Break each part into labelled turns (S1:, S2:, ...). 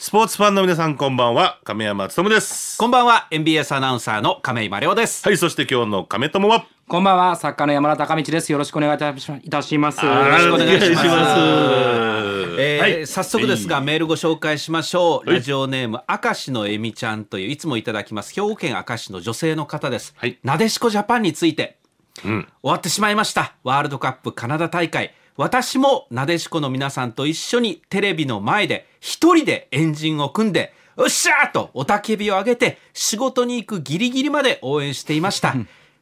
S1: スポーツファンの皆さんこんばんは亀山勉ですこんばんは NBS アナウンサーの亀井真亮ですはいそして今日の亀友はこんばんは作家の山田孝道ですよろしくお
S2: 願いいたしますよろしくお願いしますえー、はい、早速ですが、
S3: メールご紹介しましょう、はい、ラジオネーム明石のえみちゃんといういつもいただきます兵庫県明石の女性の方です、はい、なでしこジャパンについて、うん、終わってしまいましたワールドカップカナダ大会私もなでしこの皆さんと一緒にテレビの前で一人でエンジンを組んで、うっしゃーと雄たけびを上げて仕事に行くギリギリまで応援していました。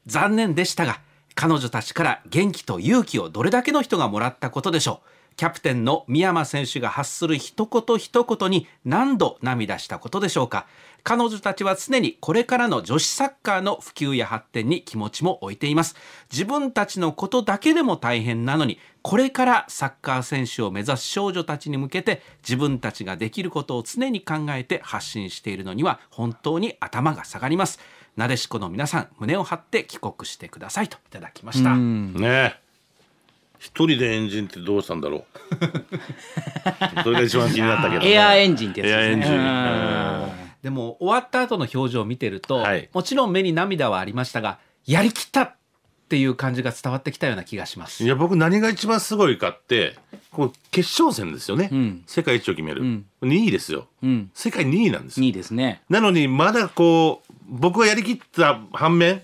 S3: 残念でしたが、彼女たちから元気と勇気をどれだけの人がもらったことでしょう。キャプテンの三山選手が発する一言一言に何度涙したことでしょうか彼女たちは常にこれからの女子サッカーの普及や発展に気持ちも置いています自分たちのことだけでも大変なのにこれからサッカー選手を目指す少女たちに向けて自分たちができることを常に考えて発信しているのには本当に頭が下がりますなでしこの皆さん胸を張って帰国してくださいといただきました
S1: ね一人でエンジンってどうしたんだろう それが一番気になったけど、ね、エアエンジンってやつですね
S3: でも終わった後の表情を見てると、はい、
S1: もちろん目に涙はあり
S3: ましたがやりきったっていう感じが伝わってきたような気がしま
S1: すいや僕何が一番すごいかってこう決勝戦ですよね、うん、世界一を決める、うん、2位ですよ、うん、世界2位なんですよ2位ですねなのにまだこう僕がやりきった反面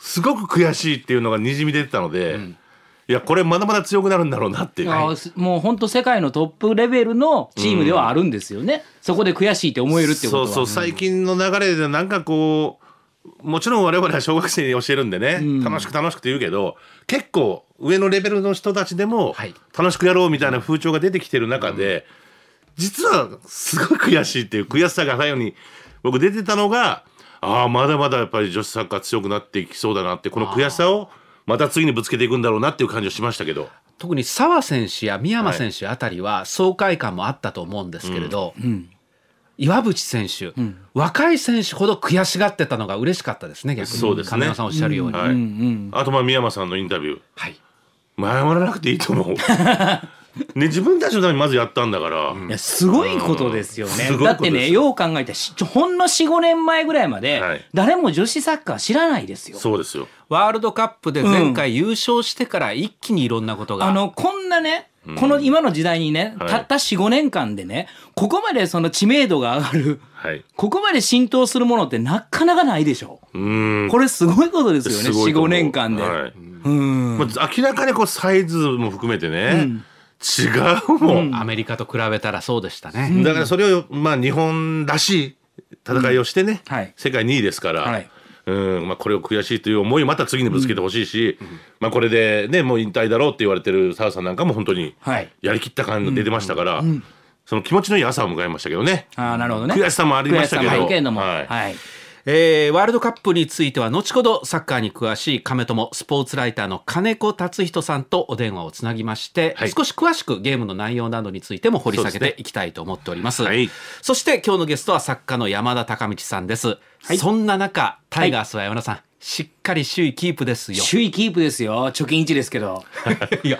S1: すごく悔しいっていうのがにじみ出てたので、うんいやこれまだまだ強くなるんだろうなっていう、は
S2: い、もう本当世界のトップレベルのチームではある
S1: んですよね、うん、そこで悔しいって思えるってことはそうそう最近の流れでなんかこうもちろん我々は小学生に教えるんでね、うん、楽しく楽しくって言うけど結構上のレベルの人たちでも楽しくやろうみたいな風潮が出てきてる中で、実はすごい悔しいっていう悔しさがないように僕出てたのがああまだまだやっぱり女子サッカー強くなっていきそうだなってこの悔しさをまた次にぶつけていくんだろうなっていう感じはしましたけど
S3: 特に澤選手や三山選手あたりは爽快感もあったと思うんですけれど、はいうん、岩渕選手、うん、若い選手ほど悔しがってたのが
S1: 嬉しかったですね逆にそうですね亀山さんおっしゃるように、はい、あとまあ三山さんのインタビュー、はい、謝らなくていいと思う ね、自分たちのためにまずやったんだから。いや、すごいことですよね。だってね、
S2: よう考えら、ほんの4、5年前ぐらいまで、はい、誰も女子サッカー知らないです
S3: よ。
S1: そうですよ。
S2: ワールドカップで前回優勝してから一気にいろんなことが。うん、あの、こんなね、この今の時代にね、たった4、5年間でね、ここまでその知名度が上がる、はい、ここまで浸透するものってなかなかないでし
S1: ょ。うこれすごいことですよね、4、5年間で。うん明らかにこうサイズも含めてね、うん違うもん、アメリカと比べたらそうでしたね。だからそれを、まあ、日本らしい戦いをしてね、はい、世界2位ですから。はいうんまあ、これを悔しいという思いをまた次にぶつけてほしいし、うん、まあ、これで、ね、もう引退だろうって言われてる澤さんなんかも本当にやりきった感が出てましたから、うんその気持ちのいい朝を迎えましたけどね
S4: あなるほどね悔しさもありましたけど。は
S1: い、はいえー、ワール
S3: ドカップについては後ほどサッカーに詳しい亀友スポーツライターの金子達人さんとお電話をつなぎまして、はい、少し詳しくゲームの内容などについても掘り下げていきたいと思っております、ねはい、そして今日のゲストは作家の山田孝道さんです、はい、そんな中タイガースは山田さん、しっかり首位キープですよ。首位キープですよ。貯金1ですけど。
S2: いや、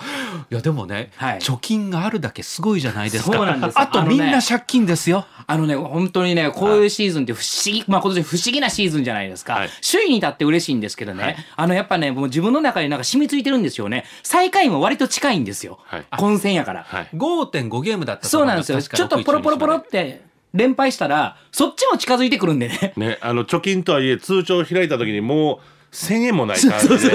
S2: いやでもね、はい、貯金があるだけすごいじゃないですか。そうなんです。あとみんな借金ですよ。あのね、本当にね、こういうシーズンって不思議、まあ今年不思議なシーズンじゃないですか。はい、首位に立って嬉しいんですけどね、はい、あのやっぱね、もう自分の中になんか染みついてるんですよね。最下位も割と近いんですよ。混戦やから。はい、5.5ゲームだったそうなんですよ。ちょっとポロポロポロって連敗したら、そっちも近づいてくるんでね。
S1: ね、あの、貯金とはいえ、通帳を開いた時にもう、1000円もない感じで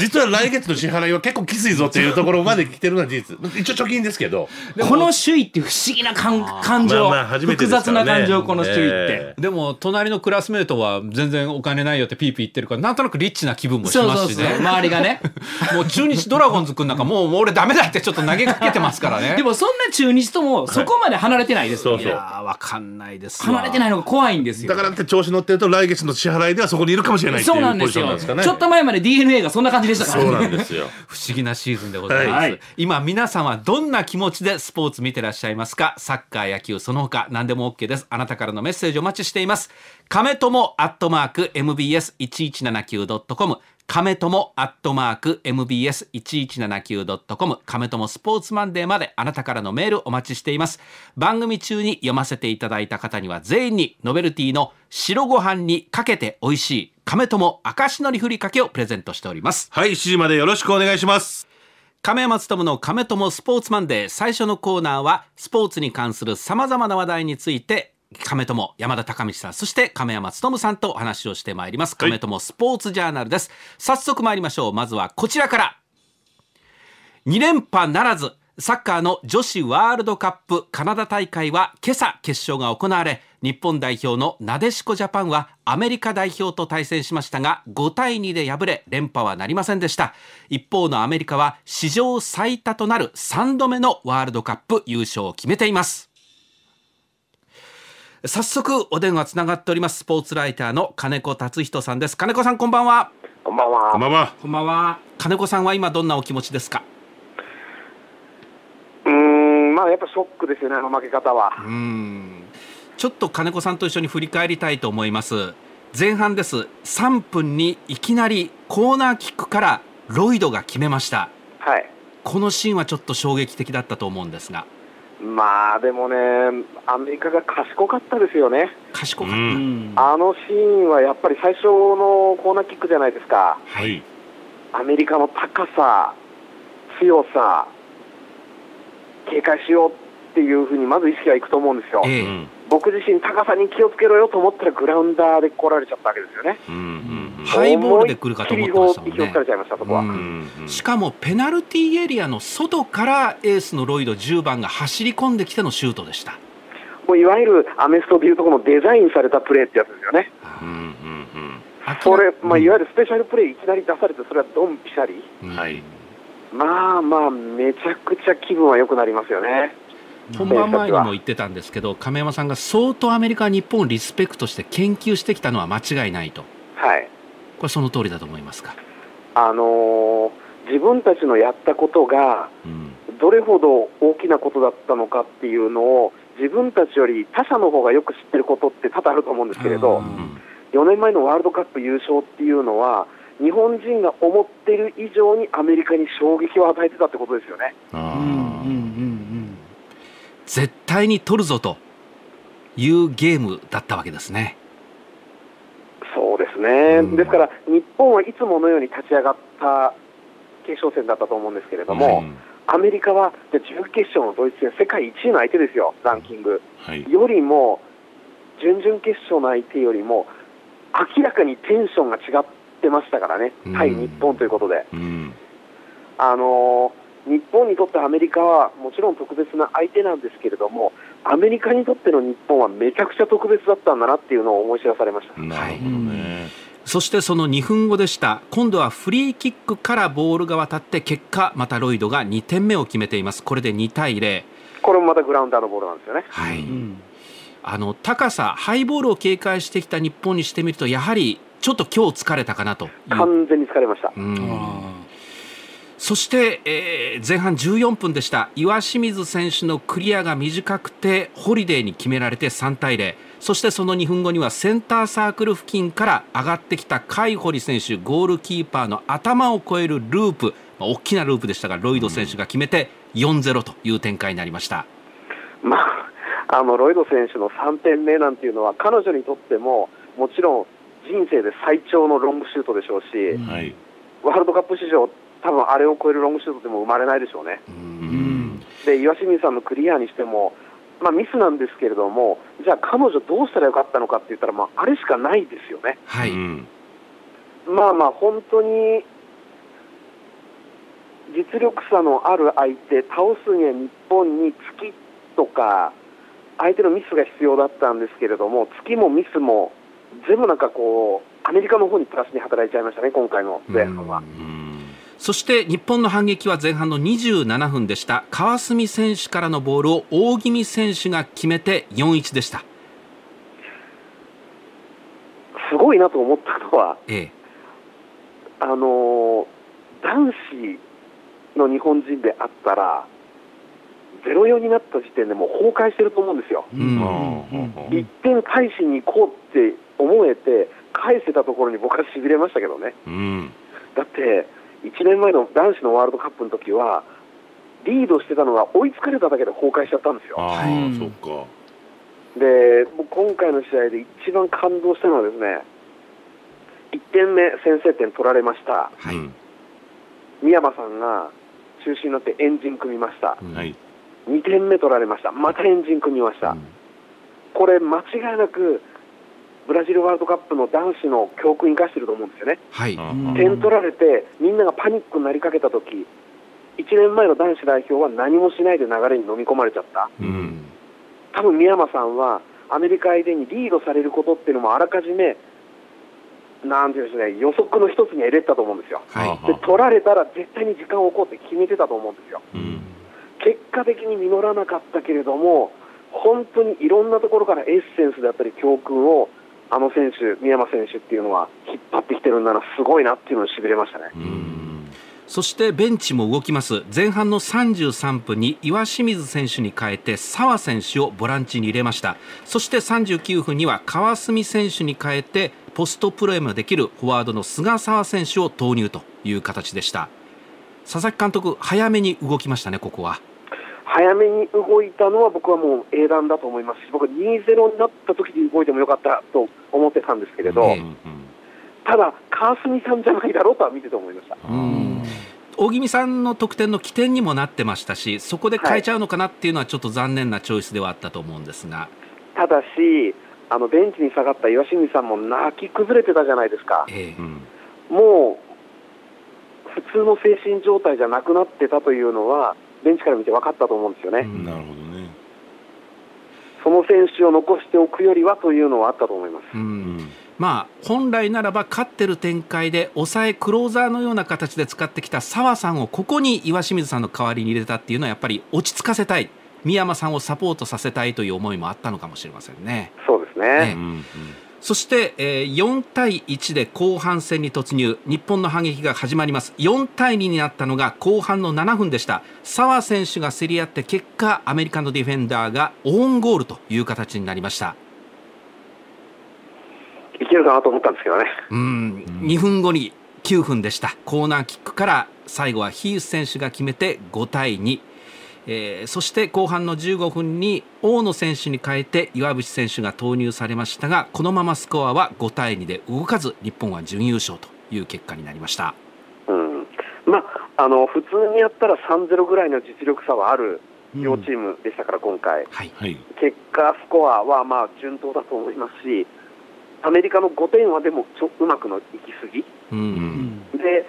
S1: 実は来月の支払いは結構きついぞっていうところまで来てるのは事実一応貯金ですけどこの周囲って不思議な感感情、複雑な感情この周囲って、でも隣のクラスメートは全
S3: 然お金ないよってピーピー言ってるからなんとなくリッチな気分もしますしね周りがね もう中日ドラゴンズくんなんかもう俺ダメだってちょっと投げかけてますからねで
S2: もそんな中日ともそこまで離れて
S3: ないです、はい、いや
S1: 分かんないです離れてないのが怖いんですよだからって調子乗ってると来月の支払いではそこにいるかもしれないっていうなんですよ、ちょっ
S2: と前まで DNA がそんな感じでしたから、ね、そうなんで
S1: すよ 不思
S3: 議なシーズンでございます、はい、今皆さんはどんな気持ちでスポーツ見てらっしゃいますかサッカー野球その他何でも OK ですあなたからのメッセージお待ちしていますカ亀友アットマーク mbs1179.com 亀友アットマーク mbs1179.com 亀友スポーツマンデーまであなたからのメールお待ちしています番組中に読ませていただいた方には全員にノベルティの白ご飯にかけて美味しい亀友明石のりふりかけをプレゼントしておりますはい7時
S1: までよろしくお願いし
S3: ます亀山勤の亀友スポーツマンデー最初のコーナーはスポーツに関するさまざまな話題について亀友山田孝道さんそして亀山勤さんとお話をしてまいります亀友スポーツジャーナルです、はい、早速参りましょうまずはこちらから2連覇ならずサッカーの女子ワールドカップカナダ大会は今朝決勝が行われ、日本代表のなでしこジャパンはアメリカ代表と対戦しましたが5対2で敗れ連覇はなりませんでした一方のアメリカは史上最多となる3度目のワールドカップ優勝を決めています早速お電話つながっておりますスポーツライターの金子達人さんです金子さんこんばんはこんばんはこんばんは金子さんは今どんなお気持ちですか
S5: まあ、やっぱショックですよね、あの負け方
S3: は。うんちょっと金子さんと一緒に振り返りたいと思います。前半です。3分にいきなりコーナーキックからロイドが決めました。はい。このシーンはちょっと衝撃的だったと思うんですが。
S5: まあでもね、アメリカが賢かったですよね。賢
S4: かった。あ
S5: のシーンはやっぱり最初のコーナーキックじゃないですか。はい。アメリカの高さ、強さ、警戒しようっていうふうにまず意識はいくと思うんですよ、えー、僕自身、高さに気をつけろよと思ったらグラウンダーで来られちゃったわけですよね。
S3: うんハイボールで来るかと思ってましたもんね。気をつかれちゃいましたそこは、しかもペナルティーエリアの外からエースのロイド10番が走り込んできてのシュートでした。
S5: もういわゆるアメストビューところのデザインされたプレーってやつですよね。うんうんうん、それ、まあ、いわゆるスペシャルプレーいきなり出されてそれはドンピシャリ。はいまあまあ、めちゃくちゃ気分は良くなりますよね。
S4: 本番前にも言って
S3: たんですけど、亀山さんが相当アメリカ、日本をリスペクトして研究してきたのは間違いないと、はい、これ、その通りだと思いますか、
S5: あのー、自分たちのやったことが、どれほど大きなことだったのかっていうのを、自分たちより他者の方がよく知ってることって多々あると思うんですけれど、4年前のワールドカップ優勝っていうのは、日本人が思ってる以上にアメリカに衝撃を与えてたってことですよね。
S3: 絶対に取るぞというゲームだったわけですね。そ
S5: うですね、うん、ですから日本はいつものように立ち上がった決勝戦だったと思うんですけれども、うん、アメリカは準決勝のドイツ戦、世界1位の相手ですよ、ランキング。はい、よりも準々決勝の相手よりも明らかにテンションが違っしてましたからね、対日本ということで。あの日本にとってアメリカはもちろん特別な相手なんですけれどもアメリカにとっての日本はめちゃくちゃ特別だったんだなっていうのを思い知らされました。なる
S4: ほどね、
S3: そしてその2分後でした今度はフリーキックからボールが渡って結果またロイドが2点目を決めていますこれで2対0
S5: これもまたグラウンダーのボールなんですよね
S3: はい、うん、あの高さハイボールを警戒してきた日本にしてみるとやはりちょっと今日疲れたかなと
S5: 完全に疲れました。
S3: そして、えー、前半14分でした岩清水選手のクリアが短くてホリデーに決められて3対0そしてその2分後にはセンターサークル付近から上がってきた甲斐堀選手ゴールキーパーの頭を越えるループ、大きなループでしたがロイド選手が決めて4-0という展開になりました。
S5: まあ、あのロイド選手の3点目なんていうのは彼女にとってももちろん人生で最長のロングシュートでしょうし、はい、ワールドカップ史上、多分あれを超えるロングシュートでも生まれないでしょうね。うんで岩清水さんのクリアにしても、まあ、ミスなんですけれども、じゃあ彼女どうしたらよかったのかって言ったら、まあ、あれしかないですよね。はい、まあまあ本当に実力差のある相手倒すには日本に突きとか相手のミスが必要だったんですけれども突きもミスも全部なんかこう、アメリカの方にプラスに働いちゃいましたね、今回の前半は。
S3: そして日本の反撃は前半の27分でした。川澄選手からのボールを大宜味選手が決めて4-1でした。
S5: すごいなと思ったのは、ええ、あの男子の日本人であったら、0-4になった時点でもう崩壊してると思うんですよ。1点返しに行こうって思えて返せたところに僕はしびれましたけどね、うん、だって1年前の男子のワールドカップの時はリードしてたのが追いつかれただけで崩壊しちゃったんですよ。あそっかで今回の試合で一番感動したのはですね1点目、先制点取られました、はい、三山さんが中心になってエンジン組みました、はい、2点目取られました、またエンジン組みました、うん、これ間違いなくブラジルワールドカップの男子の教訓生かしてると思うんですよね、は
S4: い、点
S5: 取られてみんながパニックになりかけた時1年前の男子代表は何もしないで流れに飲み込まれちゃった、うん、多分、宮山さんはアメリカ相手にリードされることっていうのもあらかじめなんていうんですね、予測の一つに入れてたと思うんですよ、
S4: はい、で取
S5: られたら絶対に時間を置こうって決めてたと思うんですよ、うん、結果的に実らなかったけれども本当にいろんなところからエッセンスであったり教訓をあの選手、三山選手っていうのは引っ張ってきてるんだな、すごいなっていうのをしびれましたね。
S3: そしてベンチも動きます前半の33分に岩清水選手に変えて澤選手をボランチに入れましたそして39分には川澄選手に変えてポストプレーもできるフォワードの菅澤選手を投入という形でした佐々木監督早めに動きましたねここは
S5: 早めに動いたのは僕はもう英断だと思いますし僕は2-0になった時に動いてもよかったと思ってたんですけれど、うんうん、ただ、川澄さんじゃないだろうとは見てて思いまし
S4: た。
S3: 大宜さんの得点の起点にもなってましたしそこで変えちゃうのかなっていうのはちょっと残念なチョイスではあったと思うんですが、は
S5: い、ただしあのベンチに下がった岩清水さんも泣き崩れてたじゃないですか、えーもう普通の精神状態じゃなくなってたというのはベンチから見て分かったと思うんですよね。なるほどねその選手を残しておくよりはというのはあったと思います。
S3: うんまあ、本来ならば勝ってる展開で抑えクローザーのような形で使ってきた澤さんをここに岩清水さんの代わりに入れたっていうのはやっぱり落ち着かせたい三山さんをサポートさせたいという思いもあったのかもしれませんね。そ
S4: うですね、ねうんうん
S3: そして、えー、4対1で後半戦に突入日本の反撃が始まります4対2になったのが後半の7分でした澤選手が競り合って結果アメリカのディフェンダーがオウンゴールという形になりました
S5: いけるかなと思ったんですけどね
S3: うん2分後に9分でしたコーナーキックから最後はヒース選手が決めて5対2えー、そして後半の15分に大野選手に変えて岩渕選手が投入されましたがこのままスコアは5対2で動かず日本は準優勝という結果になりました、うん
S5: まあ、あの普通にやったら3-0ぐらいの実力差はある
S4: 両チーム
S5: でしたから、今回、うんはい、結果、スコアはまあ順当だと思いますしアメリカの5点はでもちょうまくのいきすぎ、うん、で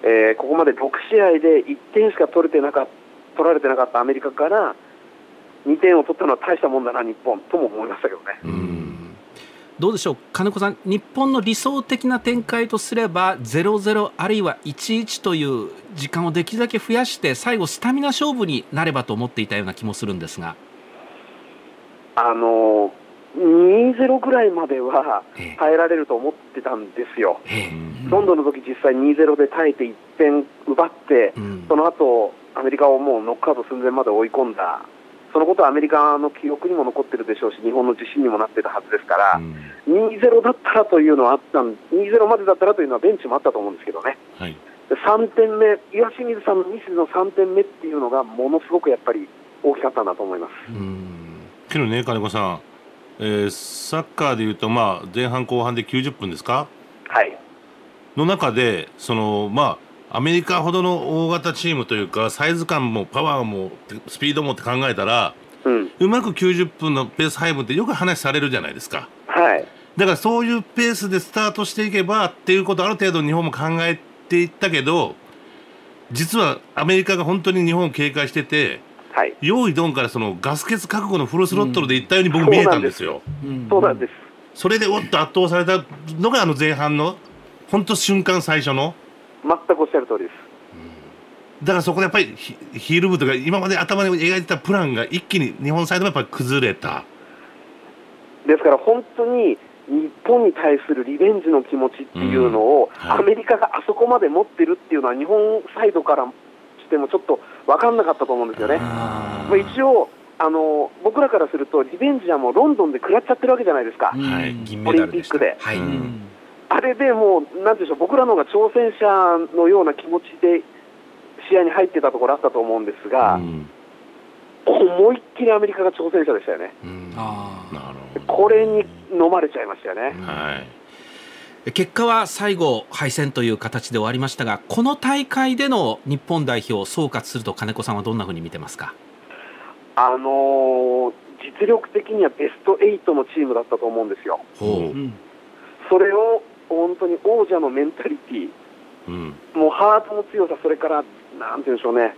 S5: えー、ここまで6試合で1点しか取れてなかった取られてなかったアメリカから2点を取ったのは大したもんだな、日本とも思いましたけどね。う
S3: どうでしょう金子さん、日本の理想的な展開とすれば0-0あるいは1-1という時間をできるだけ増やして最後、スタミナ勝負になればと思っていたような気もするんですが。
S5: あの2-0ぐらいまでは耐えられると思ってたんですよ、ええ、ロンドンの時実際2-0で耐えて1点奪って、うん、その後アメリカをもうノックアウト寸前まで追い込んだ、そのことはアメリカの記憶にも残ってるでしょうし、日本の自信にもなってたはずですから、うん、2-0だったらというのはあったん、2-0までだったらというのはベンチもあったと思うんですけどね、はい、3点目、岩清水さんのミスの3点目っていうのが、ものすごくやっぱり大きかったんだと思います。
S4: けど
S1: ね金子さんえー、サッカーでいうと、まあ、前半、後半で90分ですか、はい、の中でその、まあ、アメリカほどの大型チームというか、サイズ感もパワーもスピードもって考えたら、うん、うまく90分のペース配分ってよく話されるじゃないですか。はい。だからそういうペースでスタートしていけばっていうことある程度日本も考えていったけど、実はアメリカが本当に日本を警戒してて、はい、用意ドンからそのガス欠覚悟のフルスロットルでいったように僕見えたんですよ。うん、そうなんです。それでおっと圧倒されたのがあの前半の本当瞬間最初の。全くおっしゃる通りです。だからそこでやっぱりヒール部とか今まで頭に描いてたプランが一気に日本サイドもやっぱり崩れた
S5: ですから本当に日本に対するリベンジの気持ちっていうのを、うんはい、アメリカがあそこまで持ってるっていうのは日本サイドからしてもちょっと分かんなかったと思うんですよね。まあ、一応あの僕らからするとリベンジはもうロンドンで食らっちゃってるわけじゃないですか、
S4: はい、オリンピックで。
S5: はい、うんあれでもう、なんでしょう、僕らの方が挑戦者のような気持ちで試合に入ってたところあったと思うんですが、うん、思いっきりアメリカが挑戦者でしたよね、うん、これに飲まれちゃいましたよね。
S3: はい結果は最後、敗戦という形で終わりましたが、この大会での日本代表を総括すると、金子さんはどんなふうに見てますか、
S5: あのー、実力的にはベスト8のチームだったと思うんですよ。ほうそれを本当に王者のメンタリティー、うん、もうハートの強さ、それから、なんていうんでしょうね、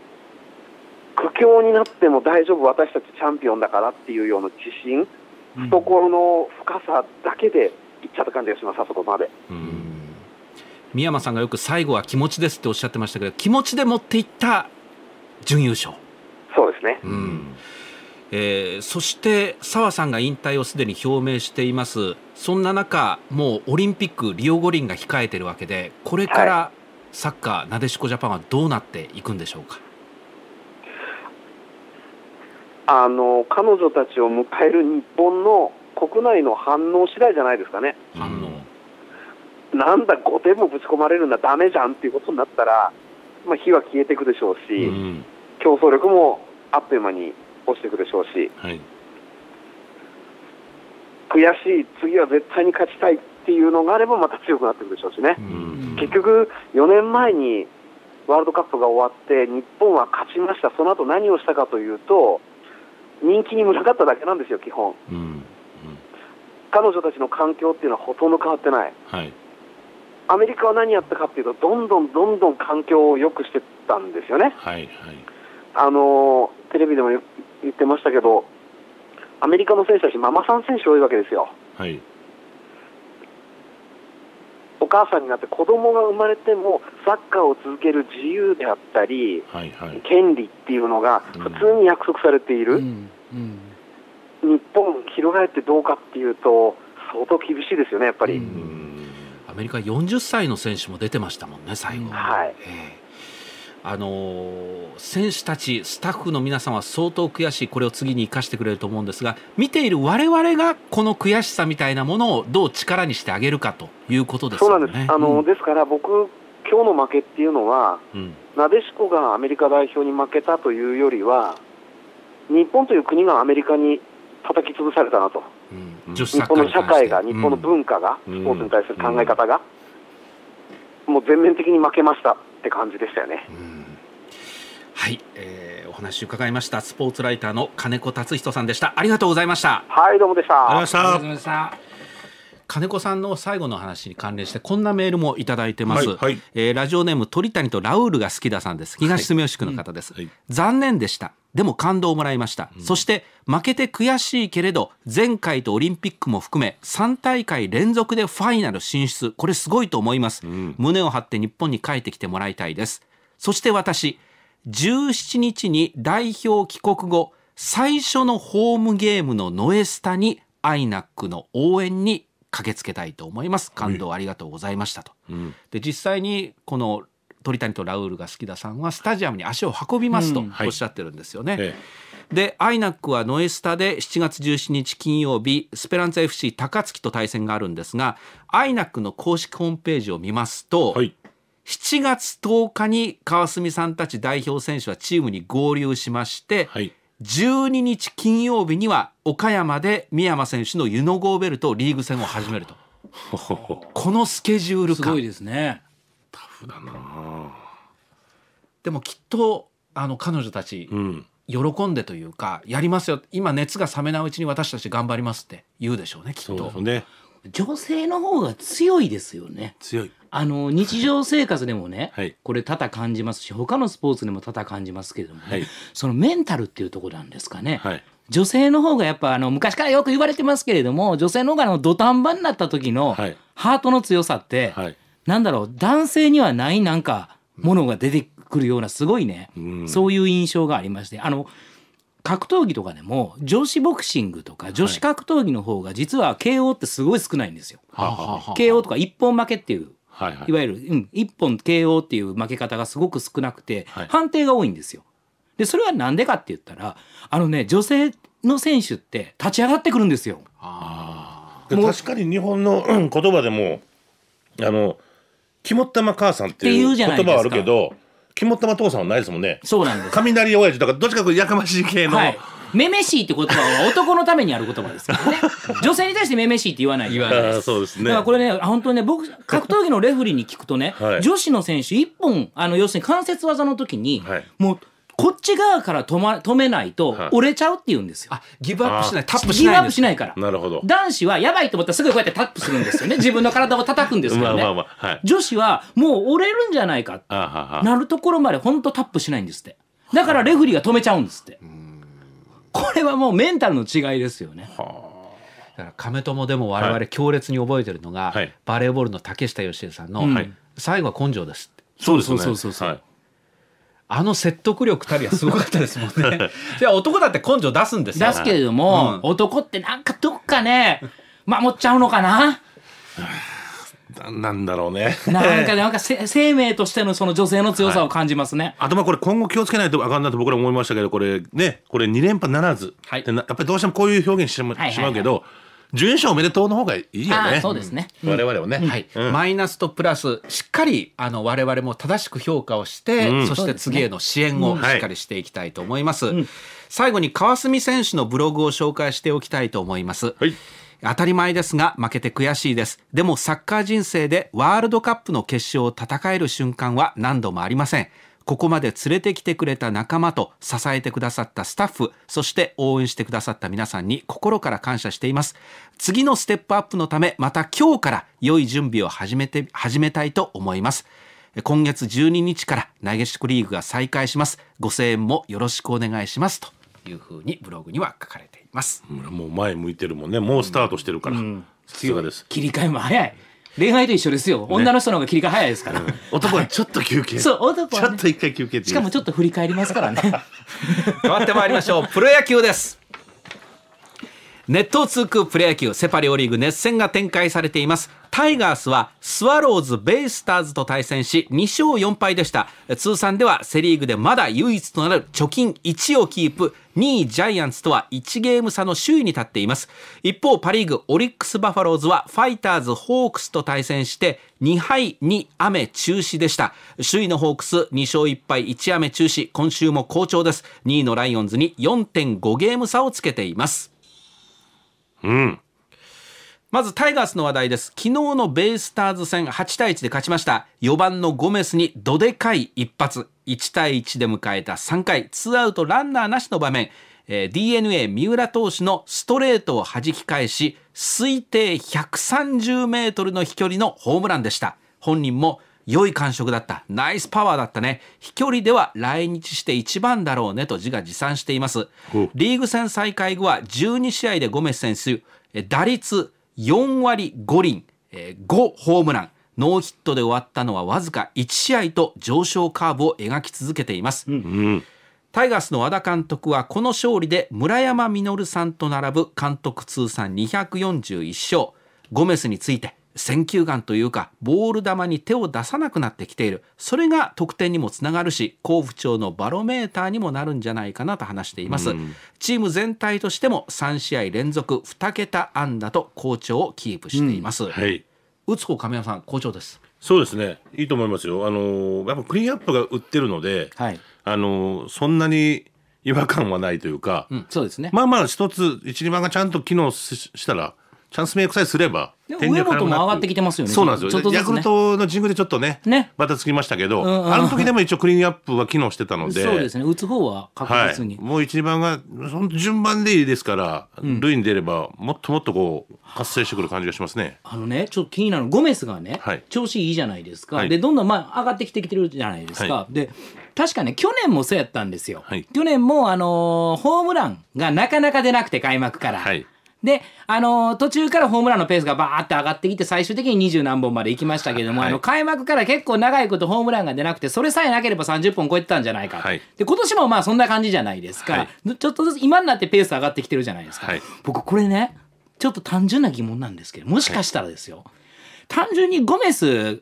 S5: 苦境になっても大丈夫、私たちチャンピオンだからっていうような自信、懐の深さだけでいっちゃった感じがします、あそこまで。うん
S3: 三山さんがよく最後は気持ちですっておっしゃってましたけど気持ちで持っていった準優勝そうですね、うん、えー、そして澤さんが引退をすでに表明していますそんな中もうオリンピックリオ五輪が控えているわけでこれからサッカーなでしこジャパンはどうなっていくんでしょうか、
S5: あの彼女たちを迎える日本の国内の反応次第じゃないですかね。反応なんだ、5点もぶち込まれるんだ、だめじゃんっていうことになったら、まあ、火は消えていくでしょうし、うん、競争力もあっという間に落してくるでしょうし、はい、悔しい、次は絶対に勝ちたいっていうのがあればまた強くなってくるでしょうしね、結局、4年前にワールドカップが終わって日本は勝ちました、その後何をしたかというと人気に群がっただけなんですよ、基本。彼女たちの環境っていうのはほとんど変わってない、はい、アメリカは何やったかっていうとどんどんどんどん環境を良くしてったんですよね、はいはい、あのテレビでも言ってましたけど、アメリカの選手たち、ママさん選手多いわけですよ。はい、お母さんになって子供が生まれてもサッカーを続ける自由であったり、はいはい、権利っていうのが普通に約束されている、うんうん、日本、広がってどうかっていうと相当厳しいですよね、やっぱり。
S4: アメリ
S3: カ40歳の選手も出てましたもんね、最後。はい、えーあのー、選手たち、スタッフの皆さんは相当悔しい、これを次に生かしてくれると思うんですが、見ている我々がこの悔しさみたいなものをどう力にしてあげるかということですよね。そうなんです。あ
S5: のー、ですから僕、今日の負けっていうのは、うん、なでしこがアメリカ代表に負けたというよりは、日本という国がアメリカに叩き潰されたなと、うん、日本の社会が、日本の文化が、うん、スポーツに対する考え方が、もう全面的に負けましたって感じでしたよね。
S3: はい、えー、お話伺いましたスポーツライターの金子達人さんでしたありがとうございました
S5: はいどうもでしたありがとうございました
S3: 金子さんの最後の話に関連してこんなメールもいただいてます、はいはい、えー、ラジオネーム鳥谷とラウールが好きださんです東住吉区の方です、残念でしたでも感動をもらいました、うん、そして負けて悔しいけれど前回とオリンピックも含め3大会連続でファイナル進出これすごいと思います、うん、胸を張って日本に帰ってきてもらいたいですそして私17日に代表帰国後最初のホームゲームのノエスタにアイナックの応援に駆けつけたいと思います感動ありがとうございましたと、うん、で実際にこの鳥谷とラウールが好きださんはスタジアムに足を運びますとおっしゃってるんですよね。うんはい、で i はノエスタで7月17日金曜日スペランツ FC 高槻と対戦があるんですがアイナックの公式ホームページを見ますと、はい、7月10日に川澄さんたち代表選手はチームに合流しまして、はい、12日金曜日には岡山で三山選手のユノ・ゴーベルトリーグ戦を始めると このスケジュール感すごいですねフだなでもきっとあの彼女たち、うん、喜んでというかやりますよ今熱が冷めないうちに私た
S2: ち頑張りますって言うでしょうねきっと。ね、女性の方が強いですよね強いあの日常生活でもね、はい、これ多々感じますし他のスポーツでも多々感じますけれどもね、はい、そのメンタルっていうとこなんですかね、はい、女性の方がやっぱあの昔からよく言われてますけれども女性の方がの土壇場になった時のハートの強さって、はいなんだろう男性にはないなんかものが出てくるようなすごいね、うん、そういう印象がありましてあの格闘技とかでも女子ボクシングとか女子格闘技の方が実は KO ってすごい少ないんですよ。はい、KO とか一本負けっていうはいはい、いわゆる、うん、1本 KO っていう負け方がすごく少なくて、はい、判定が多いんですよ。でそれは何でかって言ったらあのね女性の選手って立ち上がっ
S1: てくるんですよ。あ確かに日本の、言葉でもあの肝っ玉母さんっていう言葉はあるけど肝っ玉父さんはないですもんねそうなんです雷親父とかどっちかというとやかましい系の、はいめめしいって言葉は 男のためにある言葉で
S2: すからね 女性に対してめめしいって言わない言わな
S1: いそうですねだから
S2: これね本当にね僕格闘技のレフリーに聞くとね、はい、女子の選手一本あの要するに関節技の時に、はい、もうこっち側から止,、ま、止めないと折れちゃうって言うんですよ。あギブアップしないタップしないギブアップしないからなるほど男子はやばいと思ったらすぐこうやってタップするんですよね 自分の体を叩くんですからね、まあまあまあはい、女子はもう折れるんじゃないかなるところまで本当タップしないんですってだからレフリーが止めちゃうんですって。これはもうメンタルの違いですよね。
S3: だか亀友でも我々強烈に覚えてるのが、はい、バレーボールの竹下佳恵さんの、はい、最後は根性ですそうです、ね、そうそうそう、はいあの説得力たりはすごかったですもんね。じゃあ男だって根性出すんですよ。出すけれども、
S2: うん、男ってなんかどっかね、守っちゃうのかな。なんだろ
S1: うねなんか
S2: なんか 生命としてのその女性の強さを感じますね、
S1: はい、あこれ今後気をつけないとあかんなと僕ら思いましたけどこれねこれ2連覇ならず、はい、やっぱりどうしてもこういう表現してしまうけど、はいはいはい準優勝おめでとうの方がいいよね。そうですね。我々をね、はい、マ
S3: イナスとプラスしっかりあの我々も正しく評価をして、そして次への支援をしっかりしていきたいと思います。最後に川澄選手のブログを紹介しておきたいと思います。はい当たり前ですが負けて悔しいですでもサッカー人生でワールドカップの決勝を戦える瞬間は何度もありませんここまで連れてきてくれた仲間と支えてくださったスタッフ、そして応援してくださった皆さんに心から感謝しています。次のステップアップのため、また今日から良い準備を始めて、始めたいと思います。今月12日から投げしくリーグが再開します。ご声援もよろしくお願いします。というふうにブログには書かれています。
S1: もう前向いてるもんね。もうスタートしてるから。うんうん、です。切り替えも早い。恋愛と一緒ですよ。女の人の方が切り替え早いですから。男はちょっと休憩。そう、男は、ね、ちょっと一回休憩しかもち
S2: ょっと振り返りますからね。変わってまいりましょう。プロ野球です。ネ
S3: ット通空プロ野球セパリオリーグ熱戦が展開されています。タイガースはスワローズ、ベイスターズと対戦し2勝4敗でした。通算ではセリーグでまだ唯一となる貯金1をキープ、2位ジャイアンツとは1ゲーム差の首位に立っています。一方パリーグオリックスバファローズはファイターズ、ホークスと対戦して2敗2雨中止でした。首位のホークス2勝1敗1雨中止、今週も好調です。2位のライオンズに4.5ゲーム差をつけています。うん。まずタイガースの話題です。昨日のベイスターズ戦8対1で勝ちました。4番のゴメスにどでかい一発。1対1で迎えた3回、2アウトランナーなしの場面。え DNA 三浦投手のストレートを弾き返し、推定130メートルの飛距離のホームランでした。本人も良い感触だった。ナイスパワーだったね。飛距離では来日して一番だろうねと自画自賛しています。リーグ戦再開後は12試合でゴメス選手、打率4割5厘、5ホームラン。ノーヒットで終わったのはわずか1試合と上昇カーブを描き続けています。うんうんタイガースの和田監督はこの勝利で村山実さんと並ぶ監督通算241勝ゴメスについて選球眼というかボール球に手を出さなくなってきているそれが得点にもつながるし甲府町のバロメーターにもなるんじゃないかなと話しています、うチーム全体としても3試合連続2桁安打と好調をキープしています、うんはい、打つ子亀山さん好調です
S1: そうですねいいと思いますよあのやっぱクリーンアップが売ってるので、はい、あのそんなに違和感はないというか、うん、そうですねまあまあ一つ一二番がちゃんと機能ししたらチャンスメイクさえすれば上本も上がってきてますよねそうなんですよ、ね、ヤクルトの神宮でちょっとねねバタつきましたけど、うんうんあの時でも一応クリーンアップは機能してたのでそうです
S2: ね打つ方は
S1: 確実に、はい、もう1、番がその順番でいいですから塁、うん、に出ればもっともっとこう発生してくる感じがしますねあのねちょっと気になるゴメスがね、はい、調子
S2: いいじゃないですか、はい、でどんどん前上がってきてきてるじゃないですか、で確かね去年もそうやったんですよ、去年もあのー、ホームランがなかなか出なくて開幕から。はいで、あのー、途中からホームランのペースがバーって上がってきて、最終的に二十何本まで行きましたけれども、はい、あの、開幕から結構長いことホームランが出なくて、それさえなければ30本超えてたんじゃないか。はい、で、今年もまあそんな感じじゃないですか。はい、ちょっとずつ今になってペース上がってきてるじゃないですか。僕、これね、ちょっと単純な疑問なんですけど、もしかしたらですよ、単純にゴメス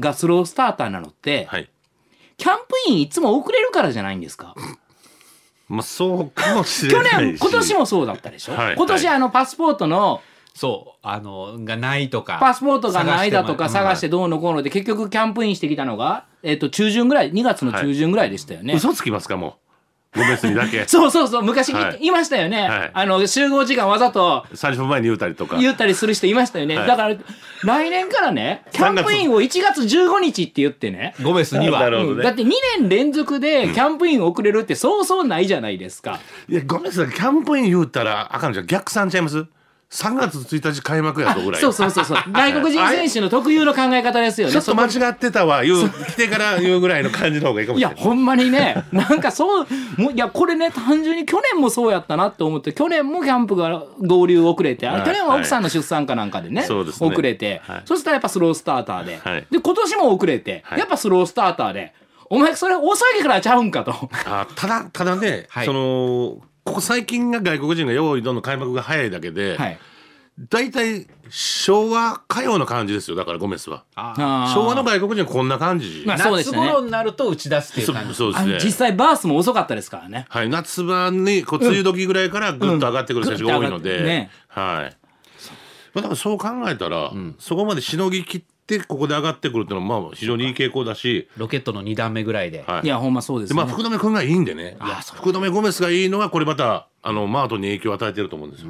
S2: がスロースターターなのって、キャンプインいつも遅れるからじゃないんですか。まあ、そうかもしれない去年、今年もそうだったでしょ、はい、今年、あの、パスポートの、そう、あの、がないとか。パスポートがないだとか探してどうのこうので、結局キャンプインしてきたのが、えっ、ー、と、中旬ぐらい、2月の中旬ぐらいでしたよね。はい、
S1: 嘘つきますか、もう。ごめんすみだけ
S2: そうそうそう昔、はい、いましたよね、はい、あの集合時間わざと
S1: 30分前に言うたりとか言っ
S2: たりする人いま
S1: したよね、はい、だから
S2: 来年からねキャンプインを1月15日って言ってねゴんスには、ねうん、だって2年連続でキャンプイン遅
S1: れるってそうそうないじゃないですか、うん、いやゴメスキャンプイン言うたらあかんじゃん逆算ちゃいます3月1日開幕やとぐらいそうそうそうそう 外国人選手
S2: の特有の考え方ですよねちょっと間違
S1: ってたわ言う来てから言うぐらいの感じの方がいいかもしれな
S2: いいやほんまにね なんかそうもういやこれね単純に去年もそうやったなって思って去年もキャンプが合流遅れて、あい、去年は奥さんの出産かなんかでねはい、遅れて、はい、そしたらやっぱスロースターターで,、
S1: で今年も遅れて、やっぱスロースターターで。お前それ遅いからちゃうんかとあただただね、はい、そのここ最近が外国人が用意どんどん開幕が早いだけで、はい大体昭和歌謡の感じですよだからゴメスは昭和の外国人こんな感じ、まあ、そうですね、夏頃
S2: になると打ち出す
S1: っていう感じそうですね実
S2: 際バースも
S1: 遅かったですからね、はい、夏場にこう梅雨時ぐらいからぐっと上がってくる選手が多いので、うんうんね、はいまあ、だからそう考えたら、うん、そこまでしのぎきっててここで上がってくるっていうのはまあ非常にいい傾向だしロケットの2段目ぐらいで、はい、いやほ
S2: んまそうです、ね、まあ福留君がいい
S1: んでねいや福留ゴメスがいいのがこれまたあのマートに影響を与えてると思うんですよ。